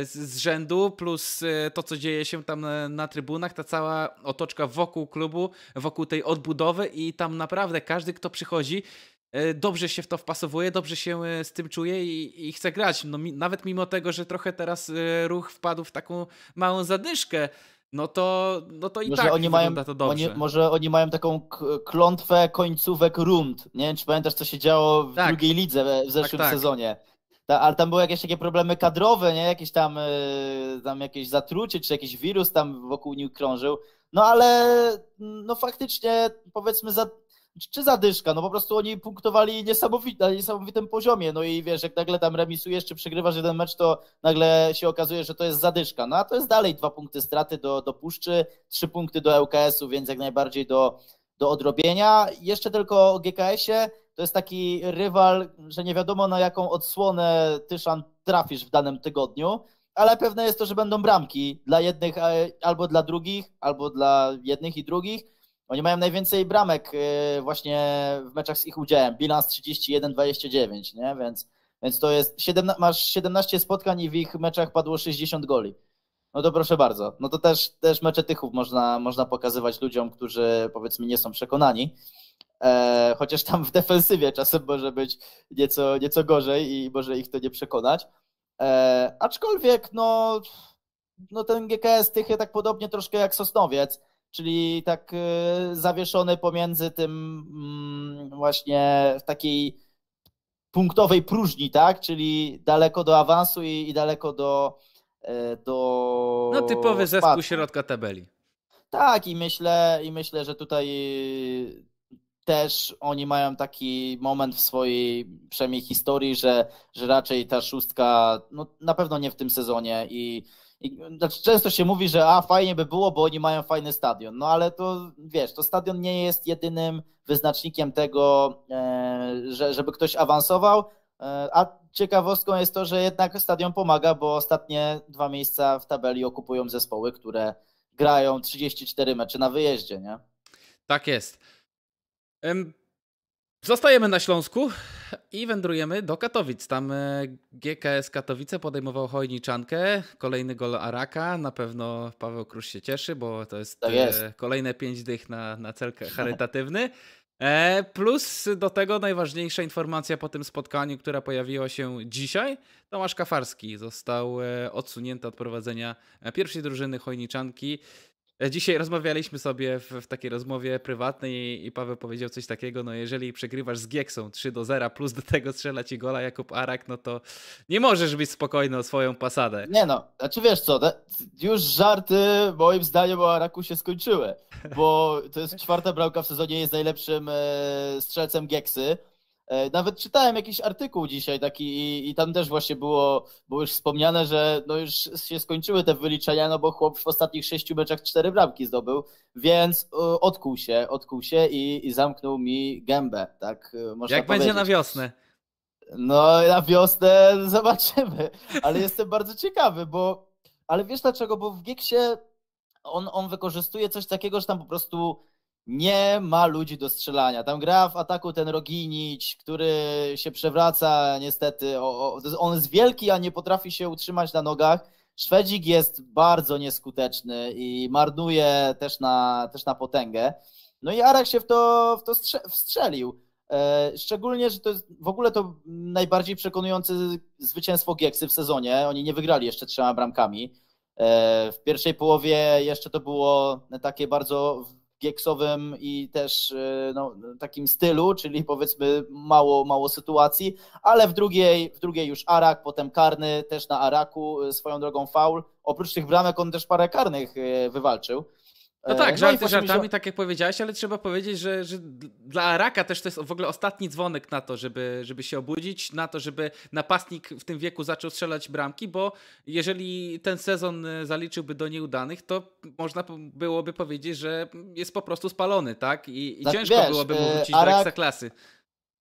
z, z, rzędu plus e, to, co dzieje się tam na, na trybunach, ta cała otoczka wokół klubu, wokół tej odbudowy i tam naprawdę każdy, kto przychodzi, E, dobrze się w to wpasowuje, dobrze się e, z tym czuje i, i chce grać. No, mi, nawet mimo tego, że trochę teraz e, ruch wpadł w taką małą zadyszkę, no to, no to i może tak oni mają, to dobrze. Oni, może oni mają taką klątwę końcówek rund. Nie wiem, czy pamiętasz, co się działo w tak. drugiej lidze w tak, zeszłym tak, tak. sezonie. Ta, ale tam były jakieś takie problemy kadrowe, nie? Jakieś tam, tam jakieś zatrucie, czy jakiś wirus tam wokół nich krążył. No ale no faktycznie powiedzmy za czy zadyszka, no po prostu oni punktowali niesamowite, na niesamowitym poziomie, no i wiesz, jak nagle tam remisujesz, czy przegrywasz jeden mecz, to nagle się okazuje, że to jest zadyszka, no a to jest dalej dwa punkty straty do, do Puszczy, trzy punkty do ŁKS-u, więc jak najbardziej do, do odrobienia. Jeszcze tylko o GKS-ie, to jest taki rywal, że nie wiadomo na jaką odsłonę Tyszan trafisz w danym tygodniu, ale pewne jest to, że będą bramki dla jednych e, albo dla drugich, albo dla jednych i drugich, oni mają najwięcej bramek y, właśnie w meczach z ich udziałem. Bilans 31-29, nie? Więc, więc to jest 17, masz 17 spotkań i w ich meczach padło 60 goli. No to proszę bardzo. No to też, też mecze tychów można, można pokazywać ludziom, którzy powiedzmy nie są przekonani. E, chociaż tam w defensywie czasem może być nieco, nieco gorzej i może ich to nie przekonać. E, aczkolwiek, no, no ten GKS Tychy tak podobnie troszkę jak Sosnowiec czyli tak e, zawieszony pomiędzy tym mm, właśnie w takiej punktowej próżni, tak? Czyli daleko do awansu i, i daleko do, e, do. No typowy spadku. zespół środka tabeli. Tak, i myślę, i myślę, że tutaj też oni mają taki moment w swojej przynajmniej historii, że, że raczej ta szóstka, no na pewno nie w tym sezonie i znaczy, często się mówi, że a fajnie by było, bo oni mają fajny stadion. No ale to wiesz, to stadion nie jest jedynym wyznacznikiem tego, e, że, żeby ktoś awansował. E, a ciekawostką jest to, że jednak stadion pomaga, bo ostatnie dwa miejsca w tabeli okupują zespoły, które grają 34 mecze na wyjeździe, nie? Tak jest. Zostajemy na Śląsku i wędrujemy do Katowic. Tam e, GKS Katowice podejmował Chojniczankę. Kolejny gol Araka. Na pewno Paweł Krusz się cieszy, bo to jest, to tak e, jest. kolejne pięć dych na, na cel [laughs] charytatywny. E, plus do tego najważniejsza informacja po tym spotkaniu, która pojawiła się dzisiaj. Tomasz Kafarski został odsunięty od prowadzenia pierwszej drużyny Chojniczanki Dzisiaj rozmawialiśmy sobie w, w takiej rozmowie prywatnej i, i, Paweł powiedział coś takiego, no jeżeli przegrywasz z Gieksą 3 do 0 plus do tego strzela ci gola Jakub Arak, no to nie możesz być spokojny o swoją pasadę. Nie no, znaczy wiesz co, już żarty moim zdaniem o Araku się skończyły, bo to jest czwarta brałka w sezonie, jest najlepszym e, strzelcem Gieksy E, nawet czytałem jakiś artykuł dzisiaj taki i, i, tam też właśnie było, było już wspomniane, że no już się skończyły te wyliczenia, no bo chłop w ostatnich sześciu meczach cztery bramki zdobył, więc e, odkuł się, odkuł się i, i zamknął mi gębę, tak e, można Jak powiedzieć. będzie na wiosnę? No na wiosnę [laughs] zobaczymy, ale jestem bardzo ciekawy, bo ale wiesz dlaczego, bo w Gieksie on, on wykorzystuje coś takiego, że tam po prostu nie ma ludzi do strzelania. Tam gra w ataku ten Roginić, który się przewraca niestety. on jest wielki, a nie potrafi się utrzymać na nogach. Szwedzik jest bardzo nieskuteczny i marnuje też na, też na potęgę. No i Arak się w to, w to wstrzelił. E, szczególnie, że to jest w ogóle to najbardziej przekonujące zwycięstwo Gieksy w sezonie. Oni nie wygrali jeszcze trzema bramkami. E, w pierwszej połowie jeszcze to było takie bardzo gieksowym i też e, no, takim stylu, czyli powiedzmy mało, mało sytuacji, ale w drugiej, w drugiej już Arak, potem karny też na Araku e, swoją drogą faul. Oprócz tych bramek on też parę karnych e, wywalczył. No tak, e, no żarty no żartami, tak jak powiedziałeś, ale trzeba powiedzieć, że, że, dla Araka też to jest w ogóle ostatni dzwonek na to, żeby, żeby się obudzić, na to, żeby napastnik w tym wieku zaczął strzelać bramki, bo jeżeli ten sezon e, zaliczyłby do nieudanych, to można byłoby powiedzieć, że jest po prostu spalony, tak? I, i tak, ciężko wiesz, byłoby mu e, wrócić Arak, do ekstraklasy.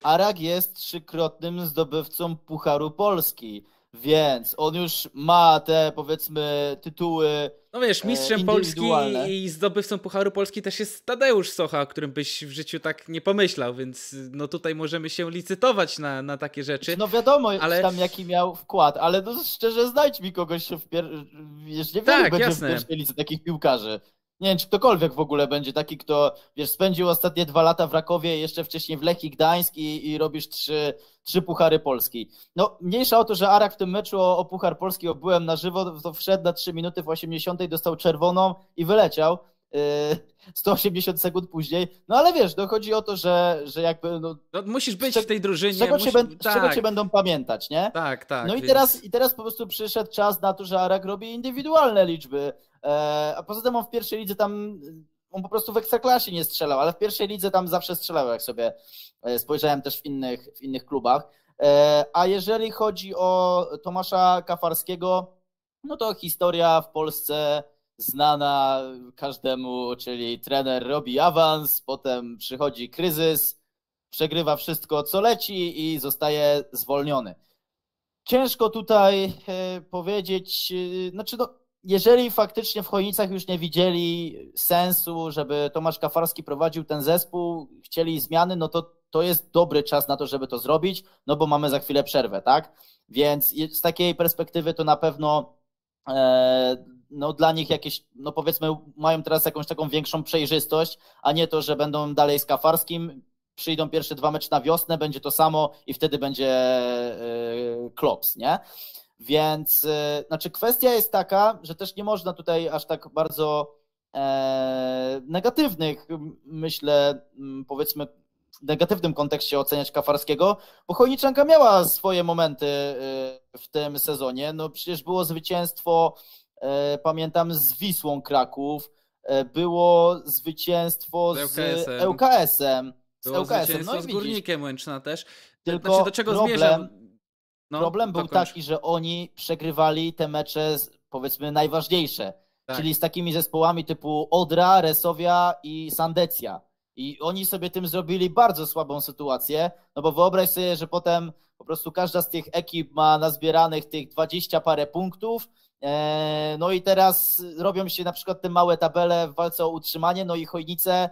Arak jest trzykrotnym zdobywcą Pucharu Polski. Więc on już ma te, powiedzmy, tytuły. No wiesz, e, mistrzem Polski i zdobywcą Pucharu Polski też jest Tadeusz Socha, o którym byś w życiu tak nie pomyślał, więc no tutaj możemy się licytować na, na takie rzeczy. No wiadomo, ale... tam jaki miał wkład, ale no szczerze znajdź mi kogoś, w pier... wiesz, nie tak, będzie jasne. w pierwszej takich piłkarzy nie wiem, czy ktokolwiek w ogóle będzie taki, kto, wiesz, spędził ostatnie dwa lata w Rakowie, jeszcze wcześniej w Lechii Gdańsk i, i robisz trzy, trzy puchary Polski. No, mniejsza o to, że Arak w tym meczu o, o puchar Polski obyłem na żywo, to wszedł na trzy minuty w 80, dostał czerwoną i wyleciał. 180 yy, sekund później. No ale wiesz, dochodzi no, o to, że, że jakby. No, no musisz być w tej drużynie. Z czego, musisz, cię, tak. czego cię będą pamiętać, nie? Tak, tak. No i, teraz, i teraz po prostu przyszedł czas na to, że Arak robi indywidualne liczby. E, a poza tym on w pierwszej lidze tam, on po prostu w ekstraklasie nie strzelał, ale w pierwszej lidze tam zawsze strzelał, jak sobie e, spojrzałem też w innych, w innych klubach. E, a jeżeli chodzi o Tomasza Kafarskiego, no to historia w Polsce znana każdemu, czyli trener robi awans, potem przychodzi kryzys, przegrywa wszystko, co leci i zostaje zwolniony. Ciężko tutaj powiedzieć, znaczy no, jeżeli faktycznie w Chojnicach już nie widzieli sensu, żeby Tomasz Kafarski prowadził ten zespół, chcieli zmiany, no to to jest dobry czas na to, żeby to zrobić, no bo mamy za chwilę przerwę, tak? Więc z takiej perspektywy to na pewno e, no dla nich jakieś, no powiedzmy, mają teraz jakąś taką większą przejrzystość, a nie to, że będą dalej z Kafarskim, przyjdą pierwsze dwa mecze na wiosnę, będzie to samo i wtedy będzie e, e klops, nie? Więc y, znaczy kwestia jest taka, że też nie można tutaj aż tak bardzo e, negatywnych, myślę, powiedzmy, w negatywnym kontekście oceniać Kafarskiego, bo Chojniczanka miała swoje momenty y, w tym sezonie. No przecież było zwycięstwo, e, pamiętam, z Wisłą Kraków, e, było zwycięstwo z ŁKS-em. Z ŁKS-em. E e no i z Górnikiem Łęczna też. Tylko znaczy, do czego problem, zmierzam? No, Problem był taki, że oni przegrywali te mecze, powiedzmy, najważniejsze. Tak. Czyli z takimi zespołami typu Odra, Resowia i Sandecja. I oni sobie tym zrobili bardzo słabą sytuację, no bo wyobraź sobie, że potem po prostu każda z tych ekip ma nazbieranych tych 20 parę punktów, e, no i teraz robią się na przykład te małe tabele w walce o utrzymanie, no i Chojnice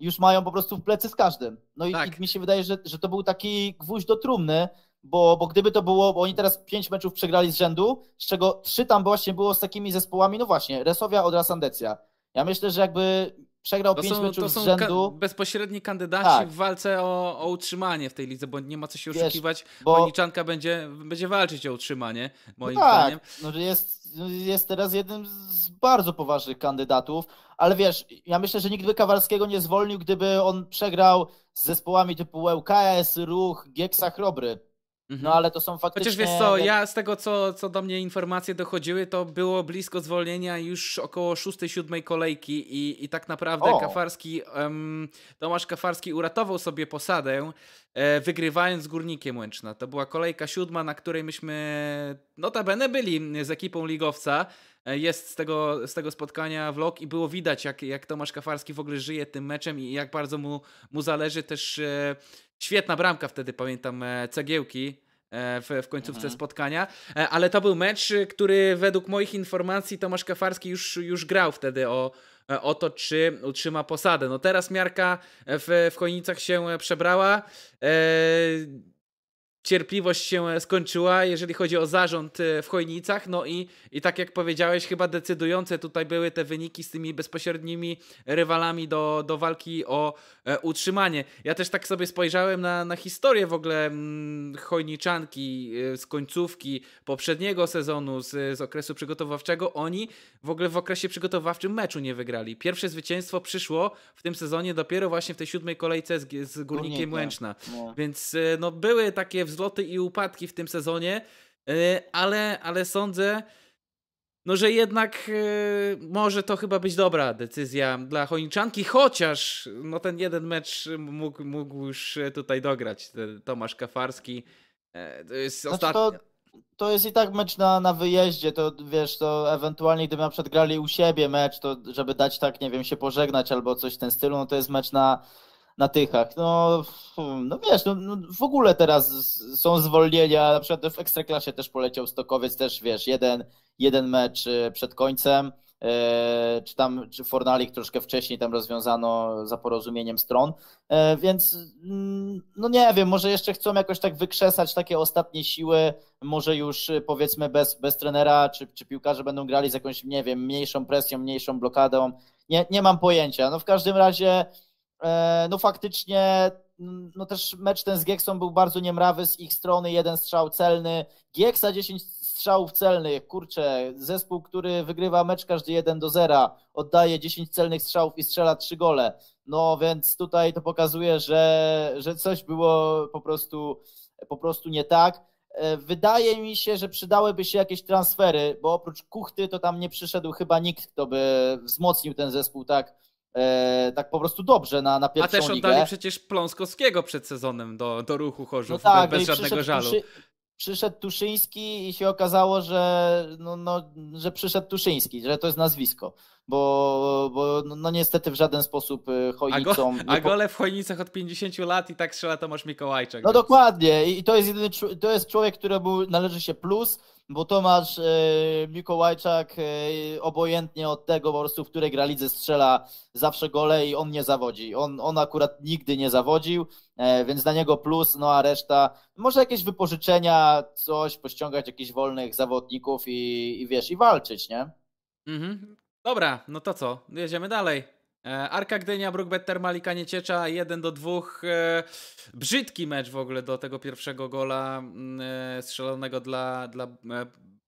już mają po prostu w plecy z każdym. No i tak. mi się wydaje, że, że to był taki gwóźdź do trumny, bo, bo gdyby to było, bo oni teraz pięć meczów przegrali z rzędu, z czego trzy tam właśnie było z takimi zespołami, no właśnie, Resowia od Sandecja. Ja myślę, że jakby przegrał to pięć są, meczów to są z rzędu. Ka- bezpośredni kandydaci tak. w walce o, o, utrzymanie w tej lidze, bo nie ma co się Wiesz, oszukiwać, bo Niczanka będzie, będzie walczyć o utrzymanie, no moim no tak, zdaniem. No jest, no, jest teraz jednym z bardzo poważnych kandydatów, ale wiesz, ja myślę, że nikt by Kawalskiego nie zwolnił, gdyby on przegrał z zespołami typu ŁKS, Ruch, Gieksa, Chrobry Mhm. No ale to są faktycznie... Chociaż wiesz co, ja z tego co, co do mnie informacje dochodziły, to było blisko zwolnienia już około 6-7 kolejki i, i tak naprawdę o. Kafarski, um, Tomasz Kafarski uratował sobie posadę, e, wygrywając z Górnikiem Łęczna. To była kolejka siódma, na której myśmy notabene byli z ekipą ligowca. E, jest z tego, z tego spotkania vlog i było widać, jak, jak Tomasz Kafarski w ogóle żyje tym meczem i jak bardzo mu, mu zależy też... E, Świetna bramka wtedy, pamiętam, e, cegiełki e, w, w końcówce mhm. spotkania, e, ale to był mecz, który według moich informacji Tomasz Kafarski już, już grał wtedy o, o to, czy utrzyma posadę. No teraz miarka w, w Chojnicach się przebrała. Eee cierpliwość się e, skończyła, jeżeli chodzi o zarząd e, w Chojnicach. No i, i tak jak powiedziałeś, chyba decydujące tutaj były te wyniki z tymi bezpośrednimi rywalami do, do walki o e, utrzymanie. Ja też tak sobie spojrzałem na, na historię w ogóle mm, Chojniczanki z końcówki poprzedniego sezonu, z, z okresu przygotowawczego. Oni w ogóle w okresie przygotowawczym meczu nie wygrali. Pierwsze zwycięstwo przyszło w tym sezonie dopiero właśnie w tej siódmej kolejce z, z Górnikiem Łęczna. No. Więc no, były takie wzloty i upadki w tym sezonie, e, ale, ale sądzę, no, że jednak e, może to chyba być dobra decyzja dla Chojniczanki, chociaż no, ten jeden mecz mógł, mógł już tutaj dograć e, Tomasz Kafarski. to jest znaczy ostatni... To, to, jest i tak mecz na, na wyjeździe, to wiesz, to ewentualnie gdyby na przykład grali u siebie mecz, to żeby dać tak, nie wiem, się pożegnać albo coś w ten stylu, no to jest mecz na na Tychach. No, no wiesz, no, no w ogóle teraz są zwolnienia, na przykład w Ekstraklasie też poleciał Stokowiec, też wiesz, jeden, jeden mecz e, przed końcem, e, czy tam czy Fornalik troszkę wcześniej tam rozwiązano za porozumieniem stron, e, więc mm, no nie wiem, może jeszcze chcą jakoś tak wykrzesać takie ostatnie siły, może już powiedzmy bez, bez trenera, czy, czy piłkarze będą grali z jakąś, nie wiem, mniejszą presją, mniejszą blokadą, nie, nie mam pojęcia, no w każdym razie E, no faktycznie no też mecz ten z Gieksą był bardzo niemrawy z ich strony, jeden strzał celny, Gieksa 10 strzałów celnych, kurczę, zespół, który wygrywa mecz każdy 1 do 0, oddaje 10 celnych strzałów i strzela 3 gole, no więc tutaj to pokazuje, że, że coś było po prostu, po prostu nie tak. E, wydaje mi się, że przydałyby się jakieś transfery, bo oprócz Kuchty to tam nie przyszedł chyba nikt, kto by wzmocnił ten zespół tak E, tak po prostu dobrze na, na pierwszą ligę. A też oddali ligę. przecież Pląskowskiego przed sezonem do, do ruchu Chorzów, no tak, bez, no żadnego żalu. przyszedł Tuszyński i się okazało, że, no, no, że przyszedł Tuszyński, że to jest nazwisko, bo, bo no, no niestety w żaden sposób Chojnicą... Y, a, go, a gole w Chojnicach od 50 lat i tak strzela Tomasz Mikołajczak. No więc. dokładnie i to jest, jedyny, to jest człowiek, który należy się plus, bo Tomasz e, Mikołajczak e, obojętnie od tego po prostu, w której gra lidze strzela zawsze gole i on nie zawodzi. On, on akurat nigdy nie zawodził, e, więc na niego plus, no a reszta może jakieś wypożyczenia, coś, pościągać jakichś wolnych zawodników i, i wiesz, i walczyć, nie? Mhm. Dobra, no to co? Jedziemy dalej. E, Arka Gdynia, Brookbet Termalika Nieciecza 1 do 2. E, brzydki mecz w ogóle do tego pierwszego gola mm, e, strzelonego dla, dla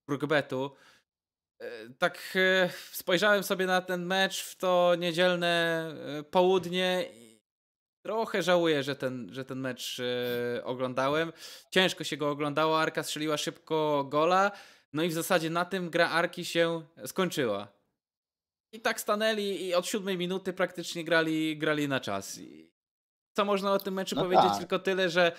Brookbetu. Tak spojrzałem sobie na ten mecz w to niedzielne południe i trochę żałuję, że ten, że ten mecz oglądałem. Ciężko się go oglądało, Arka strzeliła szybko gola. No i w zasadzie na tym gra Arki się skończyła. I tak stanęli i od siódmej minuty praktycznie grali, grali na czas. I co można o tym meczu no powiedzieć? Tak. Tylko tyle, że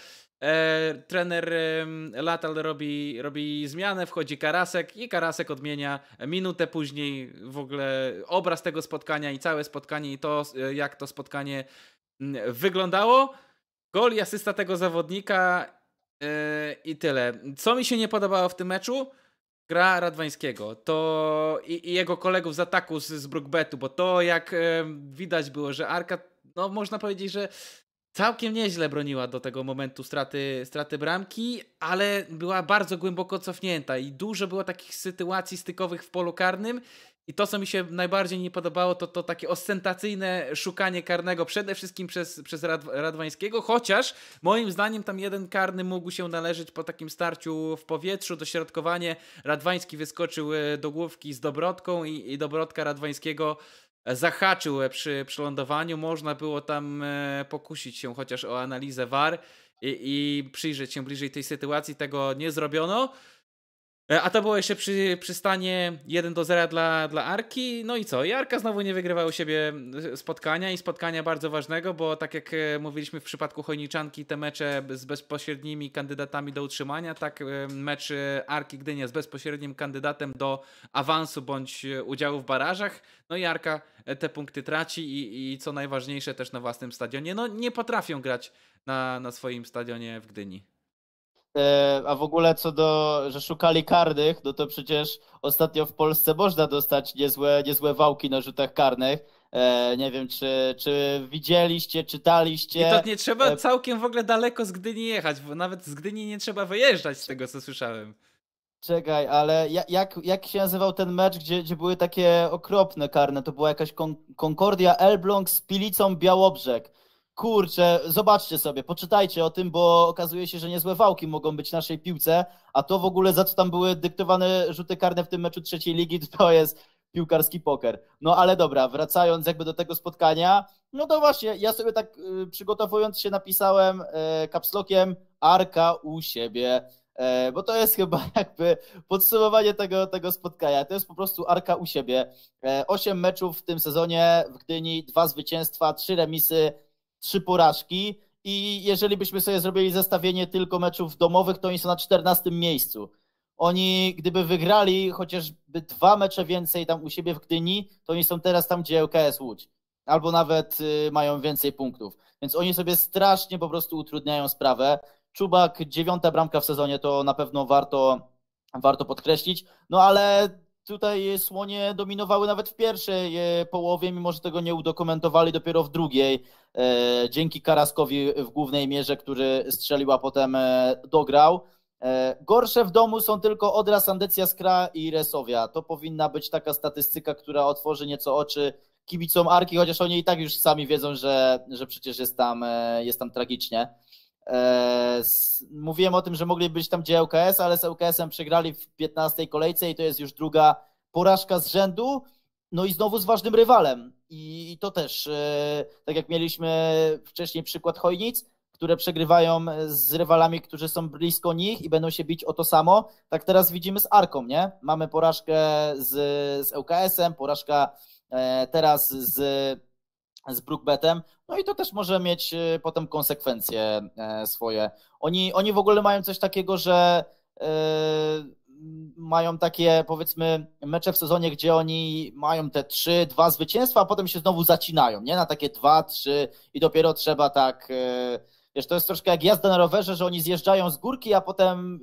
e, trener e, Latal robi, robi zmianę, wchodzi Karasek i Karasek odmienia minutę później w ogóle obraz tego spotkania i całe spotkanie i to, e, jak to spotkanie wyglądało. Gol i asysta tego zawodnika e, i tyle. Co mi się nie podobało w tym meczu? gra Radwańskiego, to i, i, jego kolegów z ataku z, z Brookbetu, bo to jak widać było, że Arka, no można powiedzieć, że całkiem nieźle broniła do tego momentu straty, straty bramki, ale była bardzo głęboko cofnięta i dużo było takich sytuacji stykowych w polu karnym i to, co mi się najbardziej nie podobało, to to takie ostentacyjne szukanie karnego, przede wszystkim przez, przez Radwańskiego, chociaż moim zdaniem tam jeden karny mógł się należeć po takim starciu w powietrzu, dośrodkowanie. Radwański wyskoczył e, do główki z Dobrotką i, i Dobrotka Radwańskiego e, zahaczył e, przy, przy lądowaniu. Można było tam pokusić się chociaż o analizę VAR i, i przyjrzeć się bliżej tej sytuacji. Tego nie zrobiono. E, a to było jeszcze przy, przy stanie 1 do 0 dla, dla Arki. No i co? I Arka znowu nie wygrywa u siebie e, spotkania i spotkania bardzo ważnego, bo tak jak e, mówiliśmy w przypadku Chojniczanki, te mecze z bezpośrednimi kandydatami do utrzymania, tak mecz Arki Gdynia z bezpośrednim kandydatem do awansu bądź udziału w barażach. No i Arka te punkty traci i, i co najważniejsze też na własnym stadionie, no nie potrafią grać na, na swoim stadionie w Gdyni. E, a w ogóle co do, że szukali karnych, no to przecież ostatnio w Polsce można dostać niezłe, niezłe wałki na rzutach karnych. E, nie wiem, czy, czy widzieliście, czytaliście. I to nie trzeba e, całkiem w ogóle daleko z Gdyni jechać, bo nawet z Gdyni nie trzeba wyjeżdżać z tego, co słyszałem. Czekaj, ale jak, jak się nazywał ten mecz, gdzie, gdzie były takie okropne karne? To była jakaś Concordia Elbląg z Pilicą Białobrzeg kurczę, zobaczcie sobie, poczytajcie o tym, bo okazuje się, że niezłe wałki mogą być naszej piłce, a to w ogóle za co tam były dyktowane rzuty karne w tym meczu trzeciej ligi, [laughs] to jest piłkarski poker. No ale dobra, wracając jakby do tego spotkania, no to właśnie, ja sobie tak y, przygotowując się napisałem e, kapslokiem Arka u siebie, e, bo to jest chyba [laughs] jakby podsumowanie tego, tego spotkania. To jest po prostu Arka u siebie. E, osiem meczów w tym sezonie w Gdyni, dwa zwycięstwa, trzy remisy, trzy porażki i jeżeli byśmy sobie zrobili zestawienie tylko meczów domowych, to oni są na 14 miejscu. Oni, gdyby wygrali chociażby dwa mecze więcej tam u siebie w Gdyni, to oni są teraz tam, gdzie LKS Łódź. Albo nawet y, mają więcej punktów. Więc oni sobie strasznie po prostu utrudniają sprawę. Czubak, dziewiąta bramka w sezonie, to na pewno warto, warto podkreślić. No ale tutaj słonie dominowały nawet w pierwszej e, połowie, mimo że tego nie udokumentowali dopiero w drugiej. E, dzięki Karaskowi w głównej mierze, który strzelił, a potem e, dograł. Gorsze w domu są tylko Odra, Sandecja, Skra i Resowia. To powinna być taka statystyka, która otworzy nieco oczy kibicom Arki, chociaż oni i tak już sami wiedzą, że, że przecież jest tam, jest tam tragicznie. E, mówiłem o tym, że mogli być tam gdzie ŁKS, ale z lks em przegrali w 15 kolejce i to jest już druga porażka z rzędu. No i znowu z ważnym rywalem. I to też, e, tak jak mieliśmy wcześniej przykład Chojnic, które przegrywają z rywalami, którzy są blisko nich i będą się bić o to samo. Tak teraz widzimy z Arką, nie? Mamy porażkę z, z ŁKS-em, porażka e, teraz z z Brookbetem, no i to też może mieć y, potem konsekwencje e, swoje. Oni, oni w ogóle mają coś takiego, że e, mają takie powiedzmy mecze w sezonie, gdzie oni mają te 3-2 zwycięstwa, a potem się znowu zacinają, nie? Na takie 2-3 i dopiero trzeba tak. E, wiesz, to jest troszkę jak jazda na rowerze, że oni zjeżdżają z górki, a potem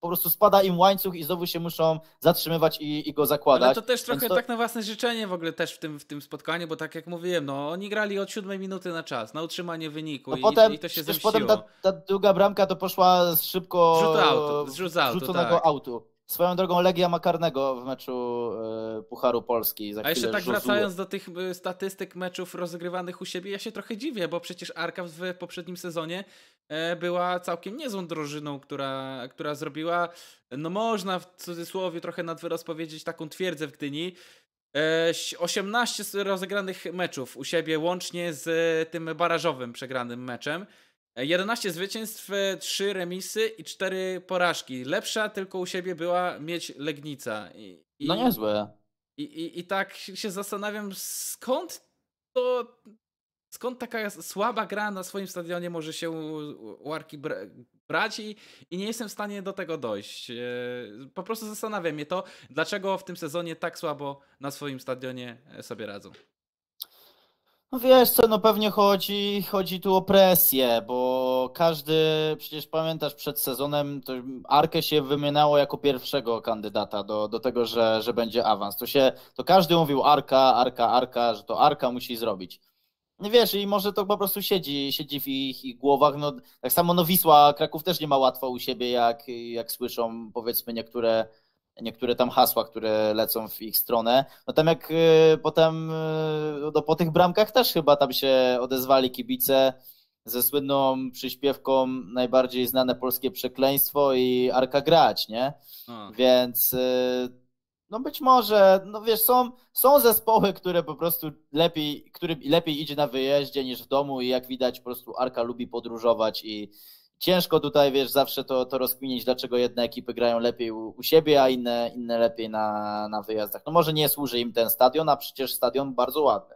po prostu spada im łańcuch i znowu się muszą zatrzymywać i, i go zakładać. Ale to też trochę to... tak na własne życzenie w ogóle też w tym, w tym spotkaniu, bo tak jak mówiłem, no oni grali od siódmej minuty na czas, na utrzymanie wyniku no i, potem, i to się zemściło. Potem ta, ta druga bramka to poszła z szybko Rzut auto, auto, rzuconego tak. autu. Swoją drogą Legia makarnego w meczu e, Pucharu Polski. Za A jeszcze tak żuzuje. wracając do tych e, statystyk meczów rozgrywanych u siebie, ja się trochę dziwię, bo przecież Arka w poprzednim sezonie e, była całkiem niezłą drużyną, która, która zrobiła, no można w cudzysłowie trochę nad wyrost powiedzieć, taką twierdzę w Gdyni. 18 rozegranych meczów u siebie, łącznie z tym barażowym przegranym meczem. 11 zwycięstw, 3 remisy i 4 porażki. Lepsza tylko u siebie była mieć Legnica. I, i, no niezłe. I, i, I tak się zastanawiam, skąd to. Skąd taka słaba gra na swoim stadionie może się Łarki brać i, i nie jestem w stanie do tego dojść. E, po prostu zastanawiam mnie to, dlaczego w tym sezonie tak słabo na swoim stadionie sobie radzą. No wiesz co, no pewnie chodzi, chodzi tu o presję, bo każdy, przecież pamiętasz przed sezonem, to Arkę się wymieniało jako pierwszego kandydata do, do tego, że, że będzie awans. To się, to każdy mówił Arka, Arka, Arka, że to Arka musi zrobić. No wiesz, i może to po prostu siedzi, siedzi w ich, ich głowach. No, tak samo no Wisła, Kraków też nie ma łatwo u siebie, jak, jak słyszą powiedzmy niektóre niektóre tam hasła, które lecą w ich stronę. No tam jak y, potem y, no po tych bramkach też chyba tam się odezwali kibice ze słynną przyśpiewką najbardziej znane polskie przekleństwo i Arka grać, nie? Więc y, no być może, no wiesz, są, są zespoły, które po prostu lepiej, którym lepiej idzie na wyjeździe niż w domu i jak widać po prostu Arka lubi podróżować i ciężko tutaj, wiesz, zawsze to, to rozkminić, dlaczego jedne ekipy grają lepiej u, u, siebie, a inne, inne lepiej na, na wyjazdach. No może nie służy im ten stadion, a przecież stadion bardzo ładny.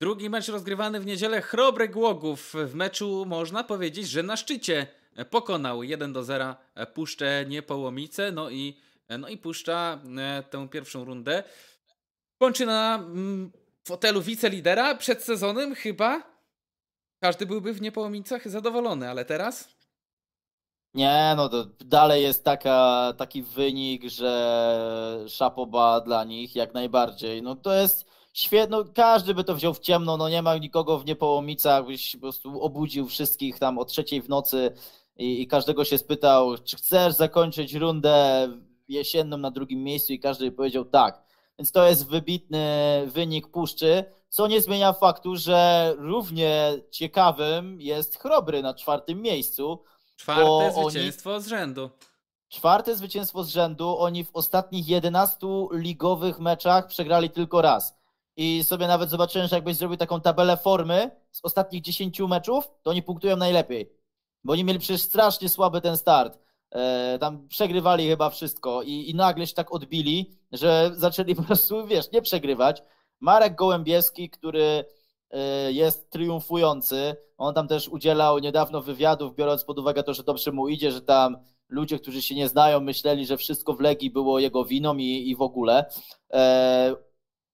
Drugi mecz rozgrywany w niedzielę Chrobry Głogów. W meczu można powiedzieć, że na szczycie pokonał 1 do 0 Puszczę Niepołomice, no i, no i puszcza e, tę pierwszą rundę. Kończy na fotelu mm, wicelidera przed sezonem chyba każdy byłby w niepołomicach zadowolony, ale teraz? Nie, no to dalej jest taka, taki wynik, że szapoba dla nich jak najbardziej. No to jest świetno, każdy by to wziął w ciemno, no nie ma nikogo w niepołomicach, byś po prostu obudził wszystkich tam o trzeciej w nocy i, i każdego się spytał, czy chcesz zakończyć rundę jesienną na drugim miejscu i każdy powiedział tak. Więc to jest wybitny wynik puszczy co nie zmienia faktu, że równie ciekawym jest Chrobry na czwartym miejscu. Czwarte zwycięstwo oni... z rzędu. Czwarte zwycięstwo z rzędu. Oni w ostatnich 11 ligowych meczach przegrali tylko raz. I sobie nawet zobaczyłem, że jakbyś zrobił taką tabelę formy z ostatnich 10 meczów, to oni punktują najlepiej. Bo oni mieli przecież strasznie słaby ten start. E, tam przegrywali chyba wszystko i, i nagle się tak odbili, że zaczęli po prostu, wiesz, nie przegrywać. Marek Gołębieski, który y, jest triumfujący. On tam też udzielał niedawno wywiadów, biorąc pod uwagę to, że dobrze mu idzie, że tam ludzie, którzy się nie znają, myśleli, że wszystko w Legii było jego winą i, i w ogóle. E,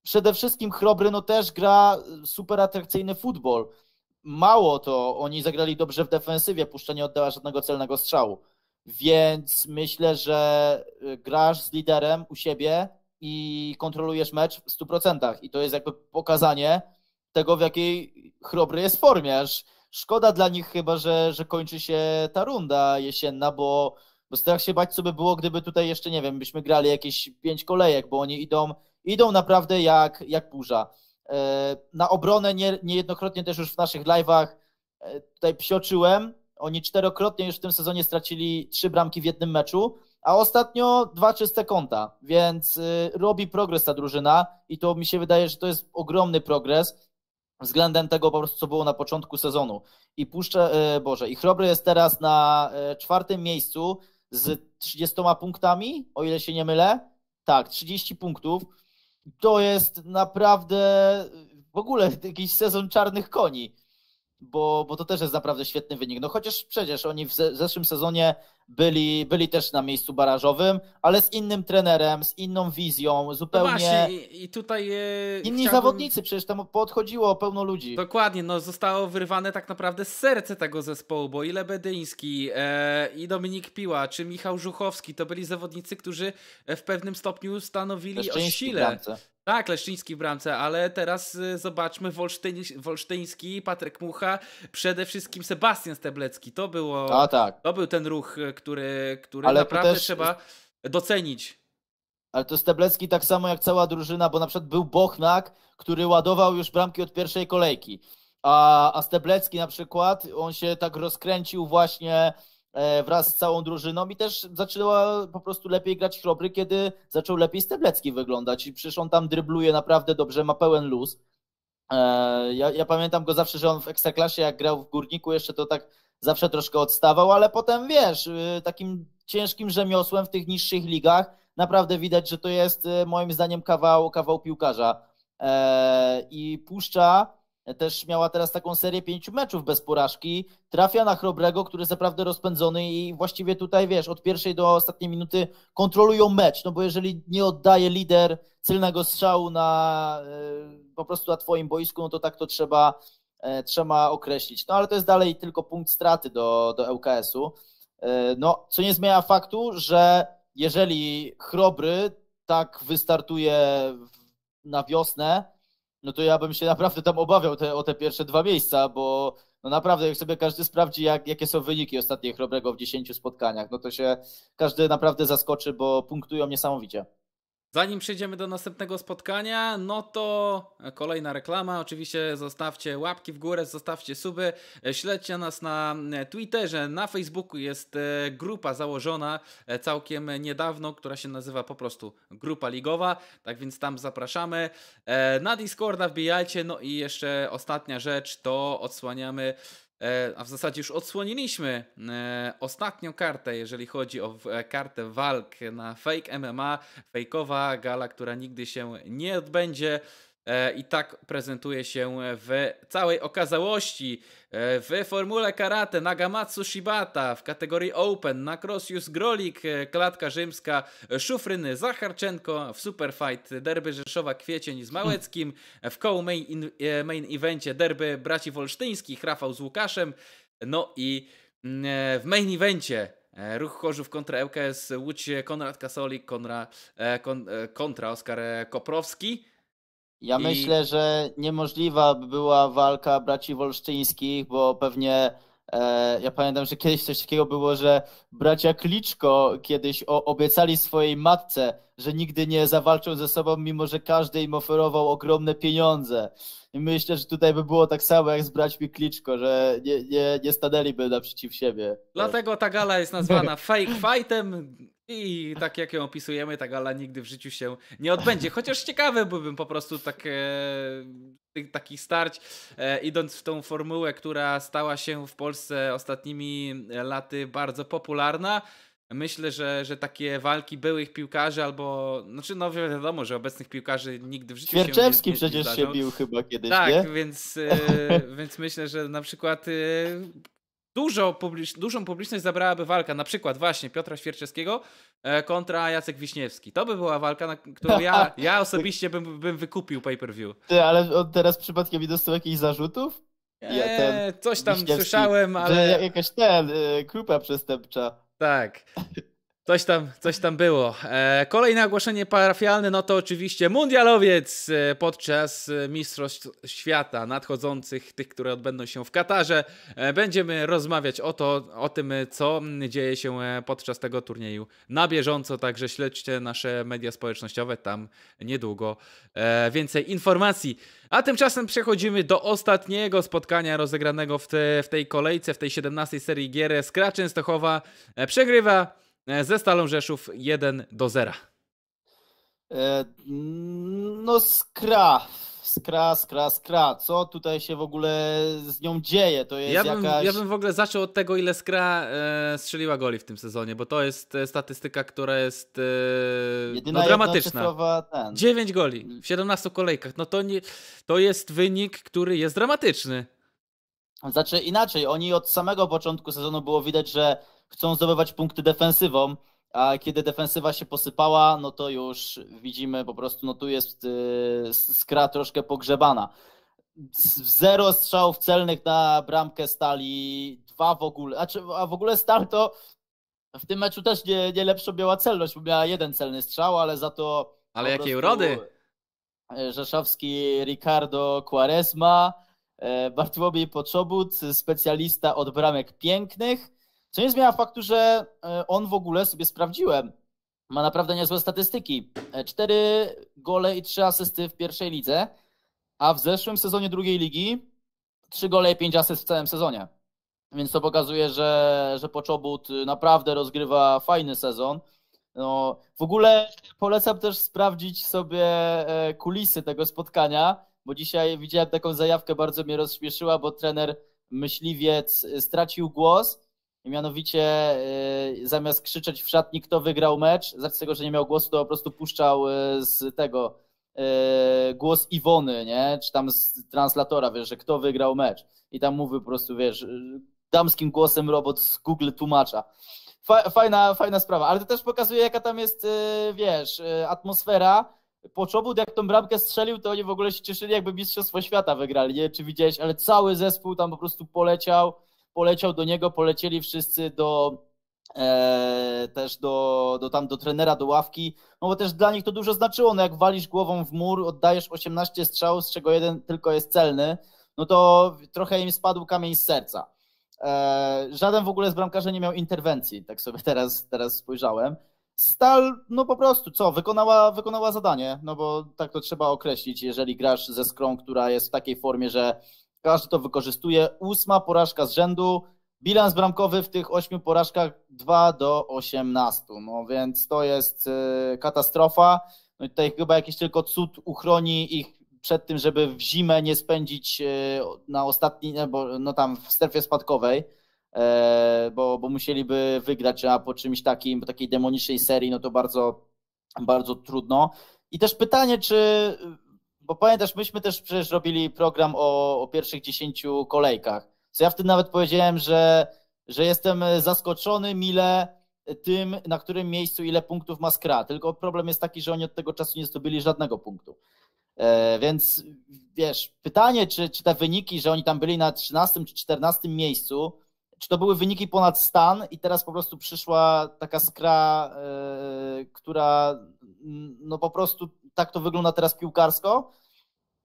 przede wszystkim Chrobry no też gra super atrakcyjny futbol. Mało to, oni zagrali dobrze w defensywie, puszcza nie oddała żadnego celnego strzału. Więc myślę, że y, grasz z liderem u siebie, i kontrolujesz mecz w 100%. I to jest jakby pokazanie tego, w jakiej chrobry jest formie. szkoda dla nich chyba, że, że kończy się ta runda jesienna, bo, bo strach się bać, co by było, gdyby tutaj jeszcze, nie wiem, byśmy grali jakieś pięć kolejek, bo oni idą, idą naprawdę jak, jak burza. E, na obronę nie, niejednokrotnie też już w naszych live'ach e, tutaj psioczyłem. Oni czterokrotnie już w tym sezonie stracili trzy bramki w jednym meczu a ostatnio dwa czyste konta, więc y, robi progres ta drużyna i to mi się wydaje, że to jest ogromny progres względem tego po prostu, co było na początku sezonu. I puszczę, e, Boże, i Chrobry jest teraz na e, czwartym miejscu z 30 punktami, o ile się nie mylę. Tak, 30 punktów. To jest naprawdę w ogóle jakiś sezon czarnych koni bo, bo to też jest naprawdę świetny wynik. No chociaż przecież oni w zeszłym sezonie byli, byli też na miejscu barażowym, ale z innym trenerem, z inną wizją, no zupełnie. No właśnie, i, tutaj. E, inni chciałbym... zawodnicy, przecież tam podchodziło pełno ludzi. Dokładnie, no zostało wyrwane tak naprawdę serce tego zespołu, bo i Lebedyński, e, i Dominik Piła, czy Michał Żuchowski to byli zawodnicy, którzy e, w pewnym stopniu stanowili o sile. Tak, Leszczyński w bramce, ale teraz y, zobaczmy Wolsztyński, Patryk Mucha, przede wszystkim Sebastian Steblecki. To było, A, tak. to był ten ruch, y, który, który ale naprawdę też... trzeba docenić. Ale to Steblecki tak samo jak cała drużyna, bo na przykład był Bochnak, który ładował już bramki od pierwszej kolejki. A, a Steblecki na przykład, on się tak rozkręcił właśnie E, wraz z całą drużyną i też zaczęła po prostu lepiej grać Chrobry, kiedy zaczął lepiej Steblecki wyglądać. I przecież on tam drybluje naprawdę dobrze, ma pełen luz. E, ja, ja, pamiętam go zawsze, że on w Ekstraklasie, jak grał w Górniku jeszcze, to tak zawsze troszkę odstawał, ale potem, wiesz, y, takim ciężkim rzemiosłem w tych niższych ligach naprawdę widać, że to jest y, moim zdaniem kawał, kawał piłkarza. E, I puszcza też miała teraz taką serię pięciu meczów bez porażki. Trafia na Chrobrego, który jest naprawdę rozpędzony i właściwie tutaj, wiesz, od pierwszej do ostatniej minuty kontrolują mecz, no bo jeżeli nie oddaje lider celnego strzału na e, po prostu na twoim boisku, no to tak to trzeba, e, trzeba określić. No ale to jest dalej tylko punkt straty do, do ŁKS-u. E, no, co nie zmienia faktu, że jeżeli Chrobry tak wystartuje na wiosnę, no to ja bym się naprawdę tam obawiał te, o te pierwsze dwa miejsca, bo no naprawdę, jak sobie każdy sprawdzi, jak, jakie są wyniki ostatnich Robrego w 10 spotkaniach, no to się każdy naprawdę zaskoczy, bo punktują niesamowicie. Zanim przejdziemy do następnego spotkania, no to kolejna reklama. Oczywiście zostawcie łapki w górę, zostawcie suby, e, śledźcie nas na e, Twitterze, na Facebooku jest e, grupa założona całkiem niedawno, która się nazywa po prostu Grupa Ligowa, tak więc tam zapraszamy. Na Discorda wbijajcie, no i jeszcze ostatnia rzecz to odsłaniamy E, a w zasadzie już odsłoniliśmy e, ostatnią kartę, jeżeli chodzi o e, kartę walk na fake MMA, fejkowa gala, która nigdy się nie odbędzie. I tak prezentuje się w całej okazałości. E, w formule karate Nagamatsu Shibata w kategorii Open Nakrosius Grolik, e, klatka rzymska e, Szufryny, Zacharczenko w Superfight derby Rzeszowa Kwiecień z Małeckim w koło main, main evencie derby braci wolsztyńskich Rafał z Łukaszem no i mm, w main evencie Ruch Chorzów kontra ŁKS Łódź Konrad Kasolik kontra, kontra Oskar Koprowski ja I... myślę, że niemożliwa była walka braci wolsztyńskich, bo pewnie e, ja pamiętam, że kiedyś coś takiego było, że bracia Kliczko kiedyś obiecali swojej matce, że nigdy nie zawalczą ze sobą, mimo że każdy im oferował ogromne pieniądze. I myślę, że tutaj by było tak samo jak z braćmi Kliczko, że nie, nie, nie stanęliby naprzeciw siebie. Dlatego ta gala jest nazwana fake fightem, i tak jak ją opisujemy, ta gala nigdy w życiu się nie odbędzie. Chociaż ciekawe byłbym po prostu tak, e, takich starć, e, idąc w tą formułę, która stała się w Polsce ostatnimi laty bardzo popularna. Myślę, że, że takie walki byłych piłkarzy albo, znaczy no wiadomo, że obecnych piłkarzy nigdy w życiu nie się nie, nie przecież się bił chyba kiedyś, Tak, nie? więc, e, [laughs] więc myślę, że na przykład e, dużo publicz- dużą publiczność zabrałaby walka, na przykład właśnie Piotra Świerczewskiego e, kontra Jacek Wiśniewski. To by była walka, na którą ja, ja [laughs] osobiście bym, bym wykupił pay-per-view. Ty, ale on teraz przypadkiem mi dostał jakichś zarzutów? E, ja coś tam słyszałem, ale... Że jakaś ten, y, przestępcza. Tak. [laughs] Coś tam, coś tam było. E, kolejne ogłoszenie parafialne, no to oczywiście mundialowiec e, podczas e, Mistrzostw Świata nadchodzących, tych, które odbędą się w Katarze. Będziemy rozmawiać o, to, o tym, co dzieje się podczas tego turnieju na bieżąco, także śledźcie nasze media społecznościowe, tam niedługo więcej informacji. A tymczasem przechodzimy do ostatniego spotkania rozegranego w, te, w tej kolejce, w tej 17 serii gier. Skra Częstochowa przegrywa E, ze Stalą Rzeszów 1 do 0. E, no skra, skra, skra, skra. Co tutaj się w ogóle z nią dzieje? To jest ja bym, jakaś... Ja bym w ogóle zaczął od tego, ile skra e, strzeliła goli w tym sezonie, bo to jest e, statystyka, która jest e, Jedyna no, dramatyczna. ten. 9 goli mm. w 17 kolejkach. No to, nie, to jest wynik, który jest dramatyczny. Znaczy inaczej, oni od samego początku sezonu było widać, że chcą zdobywać punkty defensywą, a kiedy defensywa się posypała, no to już widzimy po prostu, no tu jest y, skra troszkę pogrzebana. Zero strzałów celnych na bramkę stali, dwa w ogóle, a, czy, a w ogóle stal to w tym meczu też nie, nie lepszą miała celność, bo miała jeden celny strzał, ale za to. Ale jakie urody! E, rzeszowski Ricardo Quaresma, e, Bartłomiej Poczobut, specjalista od bramek pięknych. Co nie zmienia faktu, że e, on w ogóle sobie sprawdziłem. Ma naprawdę niezłe statystyki. E, cztery gole i trzy asysty w pierwszej lidze, a w zeszłym sezonie drugiej ligi trzy gole i pięć asyst w całym sezonie. Więc to pokazuje, że, że Poczobut naprawdę rozgrywa fajny sezon. No, w ogóle polecam też sprawdzić sobie e, kulisy tego spotkania, bo dzisiaj widziałem taką zajawkę, bardzo mnie rozśmieszyła, bo trener myśliwiec stracił głos i mianowicie y, zamiast krzyczeć w szatni, kto wygrał mecz, z tego, że nie miał głosu, to po prostu puszczał y, z tego y, głos Iwony, nie? czy tam z translatora, wiesz, że kto wygrał mecz. I tam mówił po prostu, wiesz, damskim głosem robot z Google tłumacza. Fajna, fajna sprawa, ale to też pokazuje, jaka tam jest, wiesz, atmosfera. Poczobut, jak tą bramkę strzelił, to oni w ogóle się cieszyli, jakby Mistrzostwo Świata wygrali. Nie czy widziałeś, ale cały zespół tam po prostu poleciał poleciał do niego, polecieli wszyscy do e, też do, do tam do trenera, do ławki, no bo też dla nich to dużo znaczyło, no jak walisz głową w mur, oddajesz 18 strzał, z czego jeden tylko jest celny, no to trochę im spadł kamień z serca. E, żaden w ogóle z bramkarzy nie miał interwencji, tak sobie teraz, teraz spojrzałem. Stal, no po prostu, co, wykonała, wykonała zadanie, no bo tak to trzeba określić, jeżeli grasz ze skrą, która jest w takiej formie, że każdy to wykorzystuje. Ósma porażka z rzędu. Bilans bramkowy w tych ośmiu porażkach 2 do 18. No więc to jest y, katastrofa. No i tutaj chyba jakiś tylko cud uchroni ich przed tym, żeby w zimę nie spędzić y, na ostatni, bo no tam w strefie spadkowej, e, bo, bo musieliby wygrać, a po czymś takim, po takiej demonicznej serii, no to bardzo, bardzo trudno. I też pytanie, czy bo pamiętasz, myśmy też przecież robili program o, o pierwszych dziesięciu kolejkach. Co ja wtedy nawet powiedziałem, że, że jestem zaskoczony mile tym, na którym miejscu ile punktów ma Skra. Tylko problem jest taki, że oni od tego czasu nie zdobyli żadnego punktu. E, więc wiesz, pytanie, czy, czy te wyniki, że oni tam byli na 13 czy 14 miejscu, czy to były wyniki ponad stan i teraz po prostu przyszła taka skra, e, która no po prostu tak to wygląda teraz piłkarsko.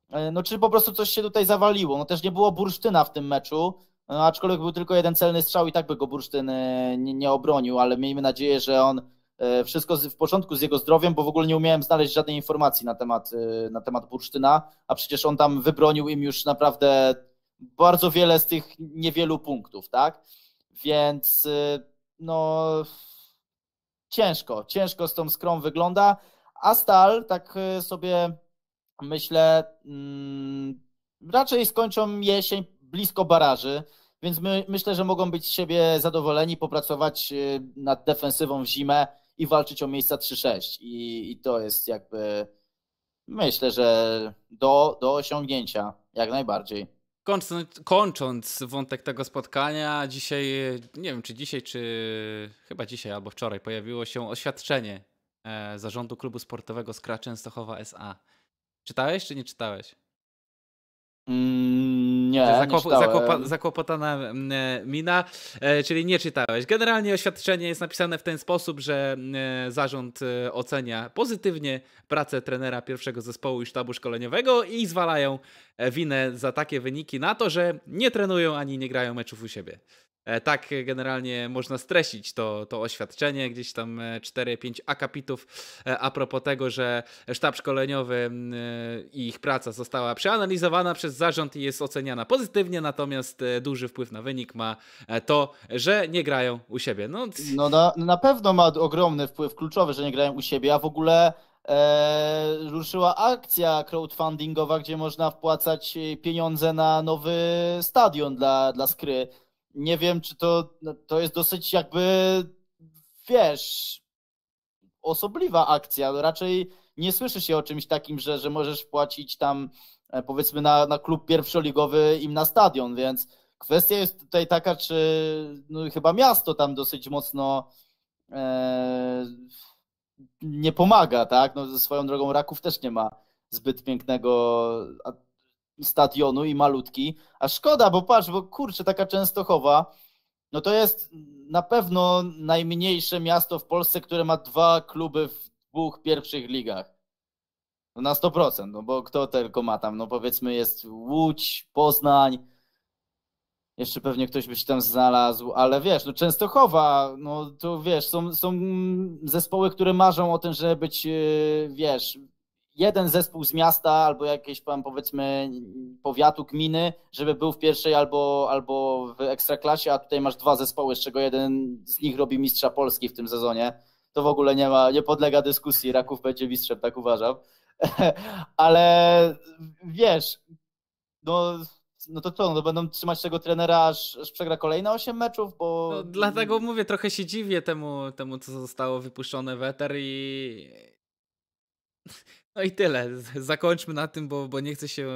E, no czy po prostu coś się tutaj zawaliło? No też nie było bursztyna w tym meczu, e, aczkolwiek był tylko jeden celny strzał i tak by go bursztyn e, nie, nie obronił, ale miejmy nadzieję, że on wszystko w początku z jego zdrowiem, bo w ogóle nie umiałem znaleźć żadnej informacji na temat, na temat bursztyna, a przecież on tam wybronił im już naprawdę bardzo wiele z tych niewielu punktów, tak? Więc no ciężko, ciężko z tą skrą wygląda. A Stal, tak y, sobie myślę, mm, raczej skończą jesień blisko baraży, więc my, myślę, że mogą być z siebie zadowoleni, popracować y, nad defensywą w zimę i walczyć o miejsca 3-6. I, I, to jest jakby, myślę, że do, do osiągnięcia jak najbardziej. Kończąc, kończąc wątek tego spotkania, dzisiaj, nie wiem czy dzisiaj, czy chyba dzisiaj albo wczoraj pojawiło się oświadczenie E, zarządu klubu sportowego Skra Częstochowa SA. Czytałeś czy nie czytałeś? Mm, nie, nie zakłopotana mm, e, mina, e, czyli nie czytałeś. Generalnie oświadczenie jest napisane w ten sposób, że mm, zarząd ocenia pozytywnie pracę trenera pierwszego zespołu i sztabu szkoleniowego i zwalają winę za takie wyniki na to, że nie trenują ani nie grają meczów u siebie. E, tak generalnie można streścić to, to oświadczenie, gdzieś tam 4-5 e, akapitów e, a propos tego, że sztab szkoleniowy i ich praca została przeanalizowana przez zarząd i jest oceniana pozytywnie, natomiast duży wpływ na wynik ma to, że nie grają u siebie. No, no na, na pewno ma ogromny wpływ, kluczowy, że nie grają u siebie, a w ogóle ruszyła akcja crowdfundingowa, gdzie można wpłacać pieniądze na nowy stadion dla, dla Skry nie wiem, czy to, to jest dosyć jakby, wiesz, osobliwa akcja. Raczej nie słyszy się o czymś takim, że, że możesz płacić tam e, powiedzmy na, na klub pierwszoligowy im na stadion, więc kwestia jest tutaj taka, czy no, chyba miasto tam dosyć mocno e, nie pomaga, tak? No, swoją drogą Raków też nie ma zbyt pięknego stadionu i malutki. A szkoda, bo patrz, bo kurczę, taka Częstochowa, no to jest na pewno najmniejsze miasto w Polsce, które ma dwa kluby w dwóch pierwszych ligach. No na 100%, no bo kto tylko ma tam, no powiedzmy jest Łódź, Poznań, jeszcze pewnie ktoś by się tam znalazł, ale wiesz, no Częstochowa, no to wiesz, są, są zespoły, które marzą o tym, żeby być, e, wiesz, jeden zespół z miasta albo jakiejś powiedzmy powiatu, gminy, żeby był w pierwszej albo, albo w ekstraklasie, a tutaj masz dwa zespoły, z czego jeden z nich robi mistrza Polski w tym sezonie. To w ogóle nie ma, nie podlega dyskusji, Raków będzie mistrzem, tak uważam. [laughs] Ale wiesz, no no to co, no będą trzymać tego trenera aż, aż przegra kolejne 8 meczów, bo... No, dlatego mówię, trochę się dziwię temu, temu co zostało wypuszczone w eter i... No i tyle. Zakończmy na tym, bo, bo nie chcę się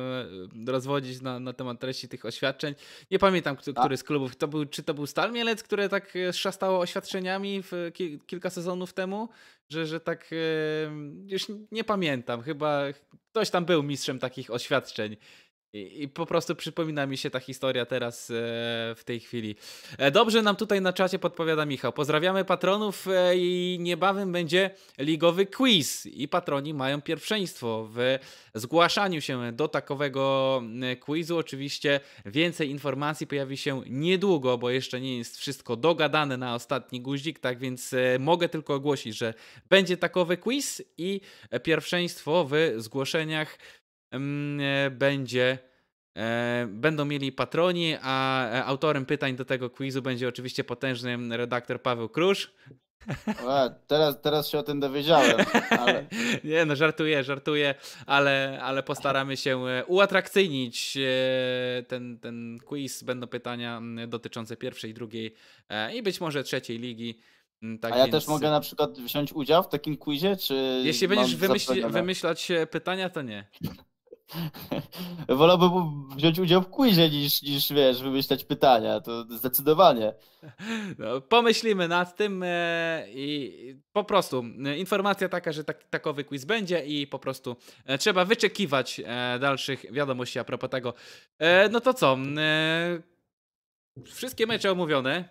e, rozwodzić na, na temat treści tych oświadczeń. Nie pamiętam, kto, który z klubów to był. Czy to był Stal Mielec, które tak e, szastało oświadczeniami ki kilka sezonów temu, że, że tak e, już nie pamiętam. Chyba ktoś tam był mistrzem takich oświadczeń i, I, po prostu przypomina mi się ta historia teraz e, w tej chwili. E, dobrze nam tutaj na czacie podpowiada Michał. Pozdrawiamy patronów e, i niebawem będzie ligowy quiz. I patroni mają pierwszeństwo w zgłaszaniu się do takowego quizu. Oczywiście więcej informacji pojawi się niedługo, bo jeszcze nie jest wszystko dogadane na ostatni guzik. Tak więc e, mogę tylko ogłosić, że będzie takowy quiz i e, pierwszeństwo w zgłoszeniach E, będzie e, będą mieli patroni, a e, autorem pytań do tego quizu będzie oczywiście potężny redaktor Paweł Krusz. A, teraz, teraz się o tym dowiedziałem. Ale... [laughs] Nie no, żartuję, żartuję, ale, ale postaramy się uatrakcyjnić ten, ten quiz. Będą pytania dotyczące pierwszej, drugiej i być może trzeciej ligi. Tak A ja więc... też mogę na przykład wziąć udział w takim quizie? Czy Jeśli będziesz wymyśl... wymyślać pytania, to nie. [laughs] Wolałbym wziąć udział w quizie niż, niż wiesz, wymyślać pytania, to zdecydowanie. [laughs] No, pomyślimy nad tym e, i po prostu e, informacja taka, że tak, takowy quiz będzie i po prostu e, trzeba wyczekiwać dalszych wiadomości a propos tego. No to co? Wszystkie mecze omówione,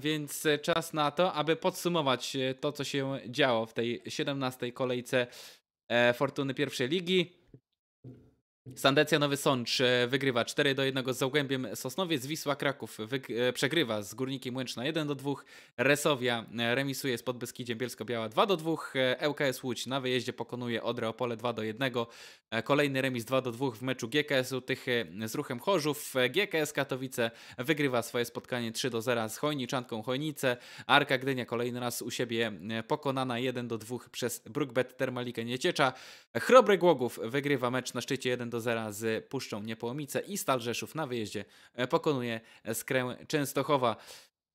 więc czas na to, aby podsumować to, co się działo w tej 17 kolejce Fortuny pierwszej ligi. Sandecja Nowy Sącz e, wygrywa 4 do 1 z Zagłębiem Sosnowiec, Wisła Kraków e, przegrywa z Górnikiem Łęczna 1 do 2, Resowia e, remisuje z Podbeskidziem Bielsko-Biała 2 do 2, ŁKS Łódź na wyjeździe pokonuje Odrę Opole 2 do 1, kolejny remis 2 do 2 w meczu GKS-u tych z Ruchem Chorzów, GKS Katowice wygrywa swoje spotkanie 3 do 0 z Chojniczanką Chojnice, Arka Gdynia kolejny raz u siebie pokonana 1 do 2 przez Brookbet Termalikę Nieciecza, Chrobry Głogów wygrywa mecz na szczycie 1 do zera z Puszczą Niepołomice i Stal Rzeszów na wyjeździe e, pokonuje Skrę Częstochowa.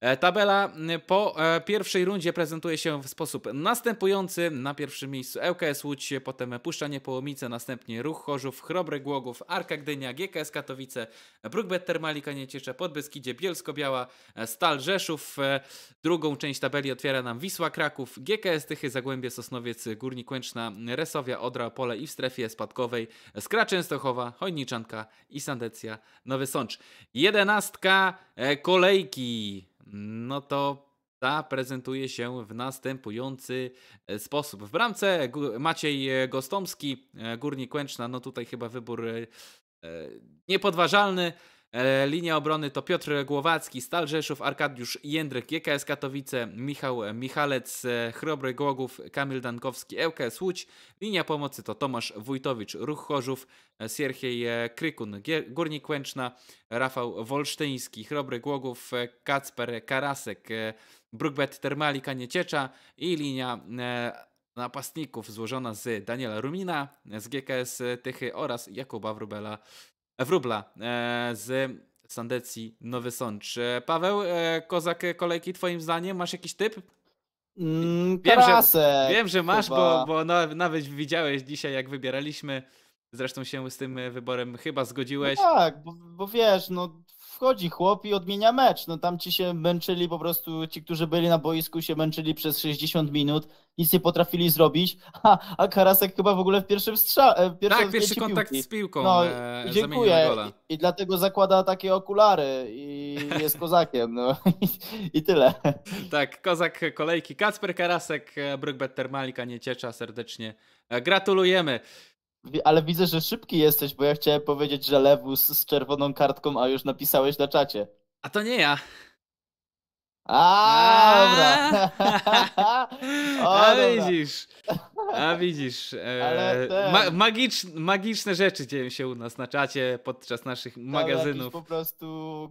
E, tabela po e, pierwszej rundzie prezentuje się w sposób następujący. Na pierwszym miejscu ŁKS e Łódź, potem Puszczanie Połomice, następnie Ruch Chorzów, Chrobry Głogów, Arka Gdynia, GKS Katowice, Brukbet Termalika Nieciesze, Podbeskidzie, Bielsko-Biała, Stal Rzeszów. Drugą część tabeli otwiera nam Wisła Kraków, GKS Tychy, Zagłębie Sosnowiec, Górnik Łęczna, Resowia, Odra, Pole i w strefie spadkowej Skra Częstochowa, Hojniczanka i Sandecja Nowy Sącz. Jedenastka kolejki no to ta prezentuje się w następujący e, sposób. W bramce Maciej e, Gostomski, e, Górnik Łęczna, no tutaj chyba wybór niepodważalny. E, linia obrony to Piotr Głowacki, Stal Rzeszów, Arkadiusz Jędryk, GKS Katowice, Michał e, Michalec, e, Chrobry Głogów, Kamil Dankowski, ŁKS Łódź. Linia pomocy to Tomasz Wójtowicz, Ruch Chorzów, Sierchiej Krykun, Górnik Łęczna, Rafał Wolsztyński, Chrobry Głogów, Kacper Karasek, Brugbet Termalika Nieciecza i linia napastników złożona z Daniela Rumina, z GKS Tychy oraz Jakuba Wrubela Wróbla e, z Sandecji Nowy Sącz. E, Paweł, e, Kozak kolejki twoim zdaniem, masz jakiś typ? Mm, wiem, że, wiem, że masz, chyba. bo, bo nawet widziałeś dzisiaj jak wybieraliśmy. Zresztą się z tym wyborem chyba zgodziłeś. No tak, bo, bo, wiesz, no wchodzi chłop i odmienia mecz. No tam ci się męczyli po prostu, ci, którzy byli na boisku się męczyli przez 60 minut, nic nie potrafili zrobić, a, a Karasek chyba w ogóle w pierwszym strzale. Tak, pierwszy kontakt z piłką no, e, dziękuję. I, I, dlatego zakłada takie okulary i jest kozakiem. No. I, tyle. Tak, kozak kolejki. Kacper Karasek, e, Brookbet Termalika, Nieciecza serdecznie. E, gratulujemy ale widzę, że szybki jesteś, bo ja chciałem powiedzieć, że Lewus z czerwoną kartką, a już napisałeś na czacie. A to nie ja. A, dobra. [laughs] o, a widzisz. A widzisz. E, ma magicz, magiczne rzeczy dzieją się u nas na czacie podczas naszych Tam magazynów. po prostu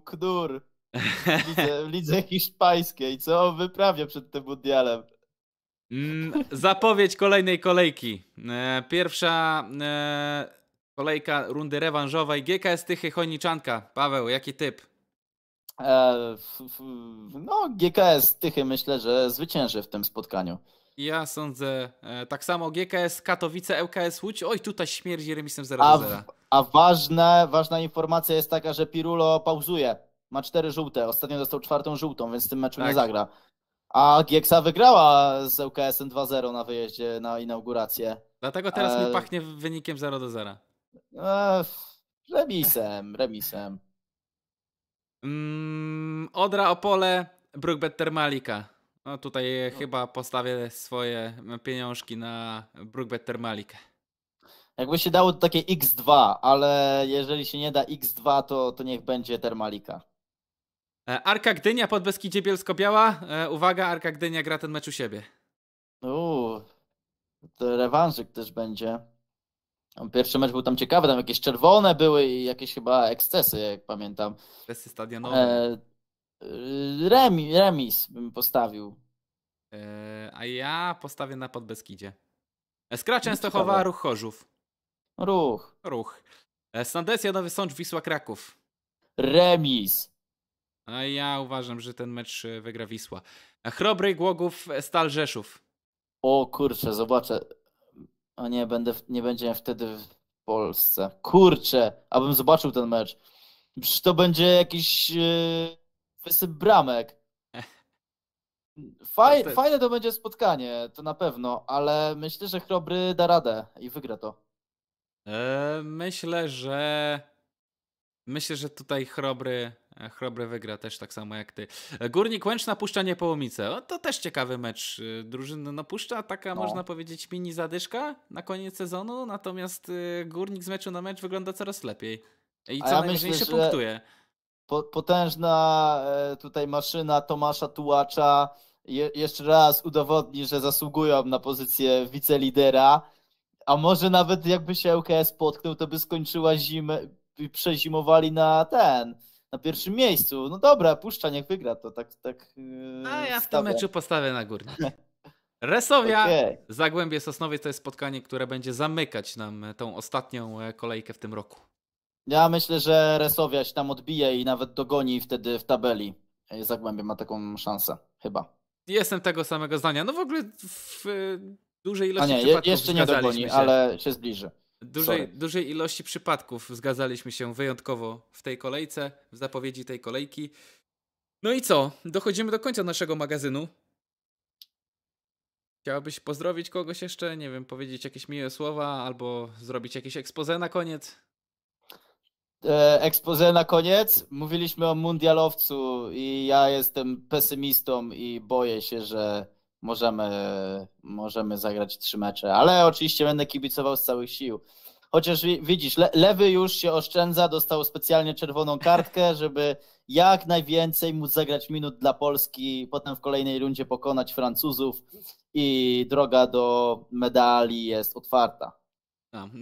knur. [laughs] Widzę, lidze hiszpańskiej, co on wyprawia przed tym mundialem. Mm, zapowiedź kolejnej kolejki. E, pierwsza e, kolejka rundy rewanżowej. GKS Tychy Chojniczanka. Paweł, jaki typ? E, no, GKS Tychy myślę, że zwycięży w tym spotkaniu. Ja sądzę tak samo GKS Katowice, LKS Łódź. Oj, tutaj śmierdzi remisem 0 A, a ważne, ważna informacja jest taka, że Pirulo pauzuje. Ma cztery żółte. Ostatnio dostał czwartą żółtą, więc w tym meczu tak. nie zagra. A Gieksa wygrała z UKS-em 2-0 na wyjeździe na inaugurację. Dlatego teraz e... mi pachnie wynikiem 0 do 0. E... Remisem, remisem. Mm, Odra Opole, Brookbet Termalika. No tutaj no. chyba postawię swoje pieniążki na Brookbet Termalikę. Jakby się dało to takie X2, ale jeżeli się nie da X2, to, to niech będzie Termalika. E, Arka Gdynia pod Beskidzie Bielsko-Biała. E, uwaga, Arka Gdynia gra ten mecz u siebie. Uuu, rewanżyk też będzie. Pierwszy mecz był tam ciekawy, tam jakieś czerwone były i jakieś chyba ekscesy, jak pamiętam. Ekscesy stadionowe. E, y, remis, remis bym postawił. a ja postawię na Podbeskidzie. Skra Częstochowa, Ruch Chorzów. Ruch. Ruch. Sandecja, Nowy Sącz, Wisła, Kraków. Remis. A ja uważam, że ten mecz e, wygra Wisła. E, Chrobry Głogów, e, Stal Rzeszów. O kurczę, zobaczę. A nie, będę, nie będziemy wtedy w Polsce. Kurczę, abym zobaczył ten mecz. Przecież to będzie jakiś yy, wysyp bramek. [laughs] Faj, fajne to będzie spotkanie, to na pewno, ale myślę, że Chrobry da radę i wygra to. myślę, że myślę, że tutaj Chrobry E, Chrobry wygra też tak samo jak ty. E, Górnik Łęczna puszcza Niepołomice. O, to też ciekawy mecz e, drużyny. No puszcza taka, no. można powiedzieć, mini zadyszka na koniec sezonu, no, natomiast Górnik z meczu na mecz wygląda coraz lepiej. I co ja najważniejsze myślę, punktuje. Potężna tutaj maszyna Tomasza Tułacza je, jeszcze raz udowodni, że zasługują na pozycję wicelidera, a może nawet jakby się LKS potknął, to by skończyła zimę i przezimowali na ten, na pierwszym miejscu. No dobra, puszcza, niech wygra to tak. tak A ja w stawiam. tym meczu postawię na górnik. Resowia, [laughs] okay. Zagłębie Sosnowiec to jest spotkanie, które będzie zamykać nam e, tą ostatnią e, kolejkę w tym roku. Ja myślę, że Resowia się tam odbije i nawet dogoni wtedy w tabeli. E, Zagłębie ma taką szansę, chyba. Jestem tego samego zdania. No w ogóle w dużej ilości A nie, jeszcze nie dogoni, się. ale się zbliży. Dużej, dużej ilości przypadków zgadzaliśmy się wyjątkowo w tej kolejce, w zapowiedzi tej kolejki. No i co? Dochodzimy do końca naszego magazynu. Chciałabyś pozdrowić kogoś jeszcze? Nie wiem, powiedzieć jakieś miłe słowa albo zrobić jakieś expose na koniec? E, expose na koniec. Mówiliśmy o mundialowcu i ja jestem pesymistą i boję się, że możemy, możemy zagrać trzy mecze, ale oczywiście będę kibicował z całych sił. Chociaż widzisz, le, lewy już się oszczędza, dostał specjalnie czerwoną kartkę, [laughs] żeby jak najwięcej móc zagrać minut dla Polski, potem w kolejnej rundzie pokonać Francuzów i droga do medali jest otwarta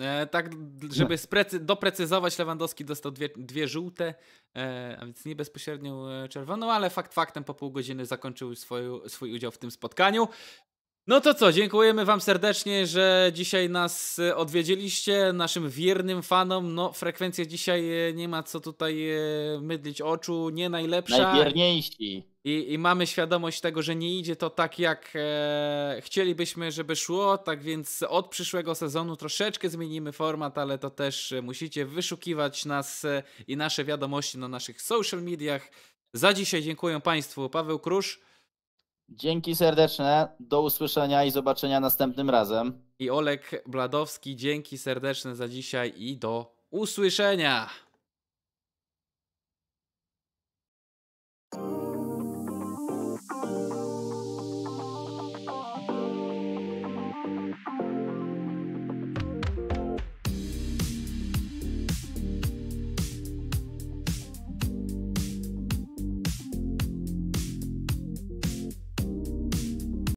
e, tak, no. żeby sprecy- doprecyzować, Lewandowski dostał dwie, dwie żółte, e, a więc nie bezpośrednio e, czerwoną, ale fakt faktem po pół godziny zakończył swój udział w tym spotkaniu. No to co, dziękujemy Wam serdecznie, że dzisiaj nas e, odwiedziliście, naszym wiernym fanom. No, frekwencja dzisiaj e, nie ma co tutaj e, mydlić oczu, nie najlepsza. Najwierniejsi. I, I, mamy świadomość tego, że nie idzie to tak, jak e, chcielibyśmy, żeby szło. Tak więc od przyszłego sezonu troszeczkę zmienimy format, ale to też musicie wyszukiwać nas i nasze wiadomości na naszych social mediach. Za dzisiaj dziękuję Państwu. Paweł Krusz. Dzięki serdeczne, do usłyszenia i zobaczenia następnym razem. I Olek Bladowski, dzięki serdeczne za dzisiaj i do usłyszenia!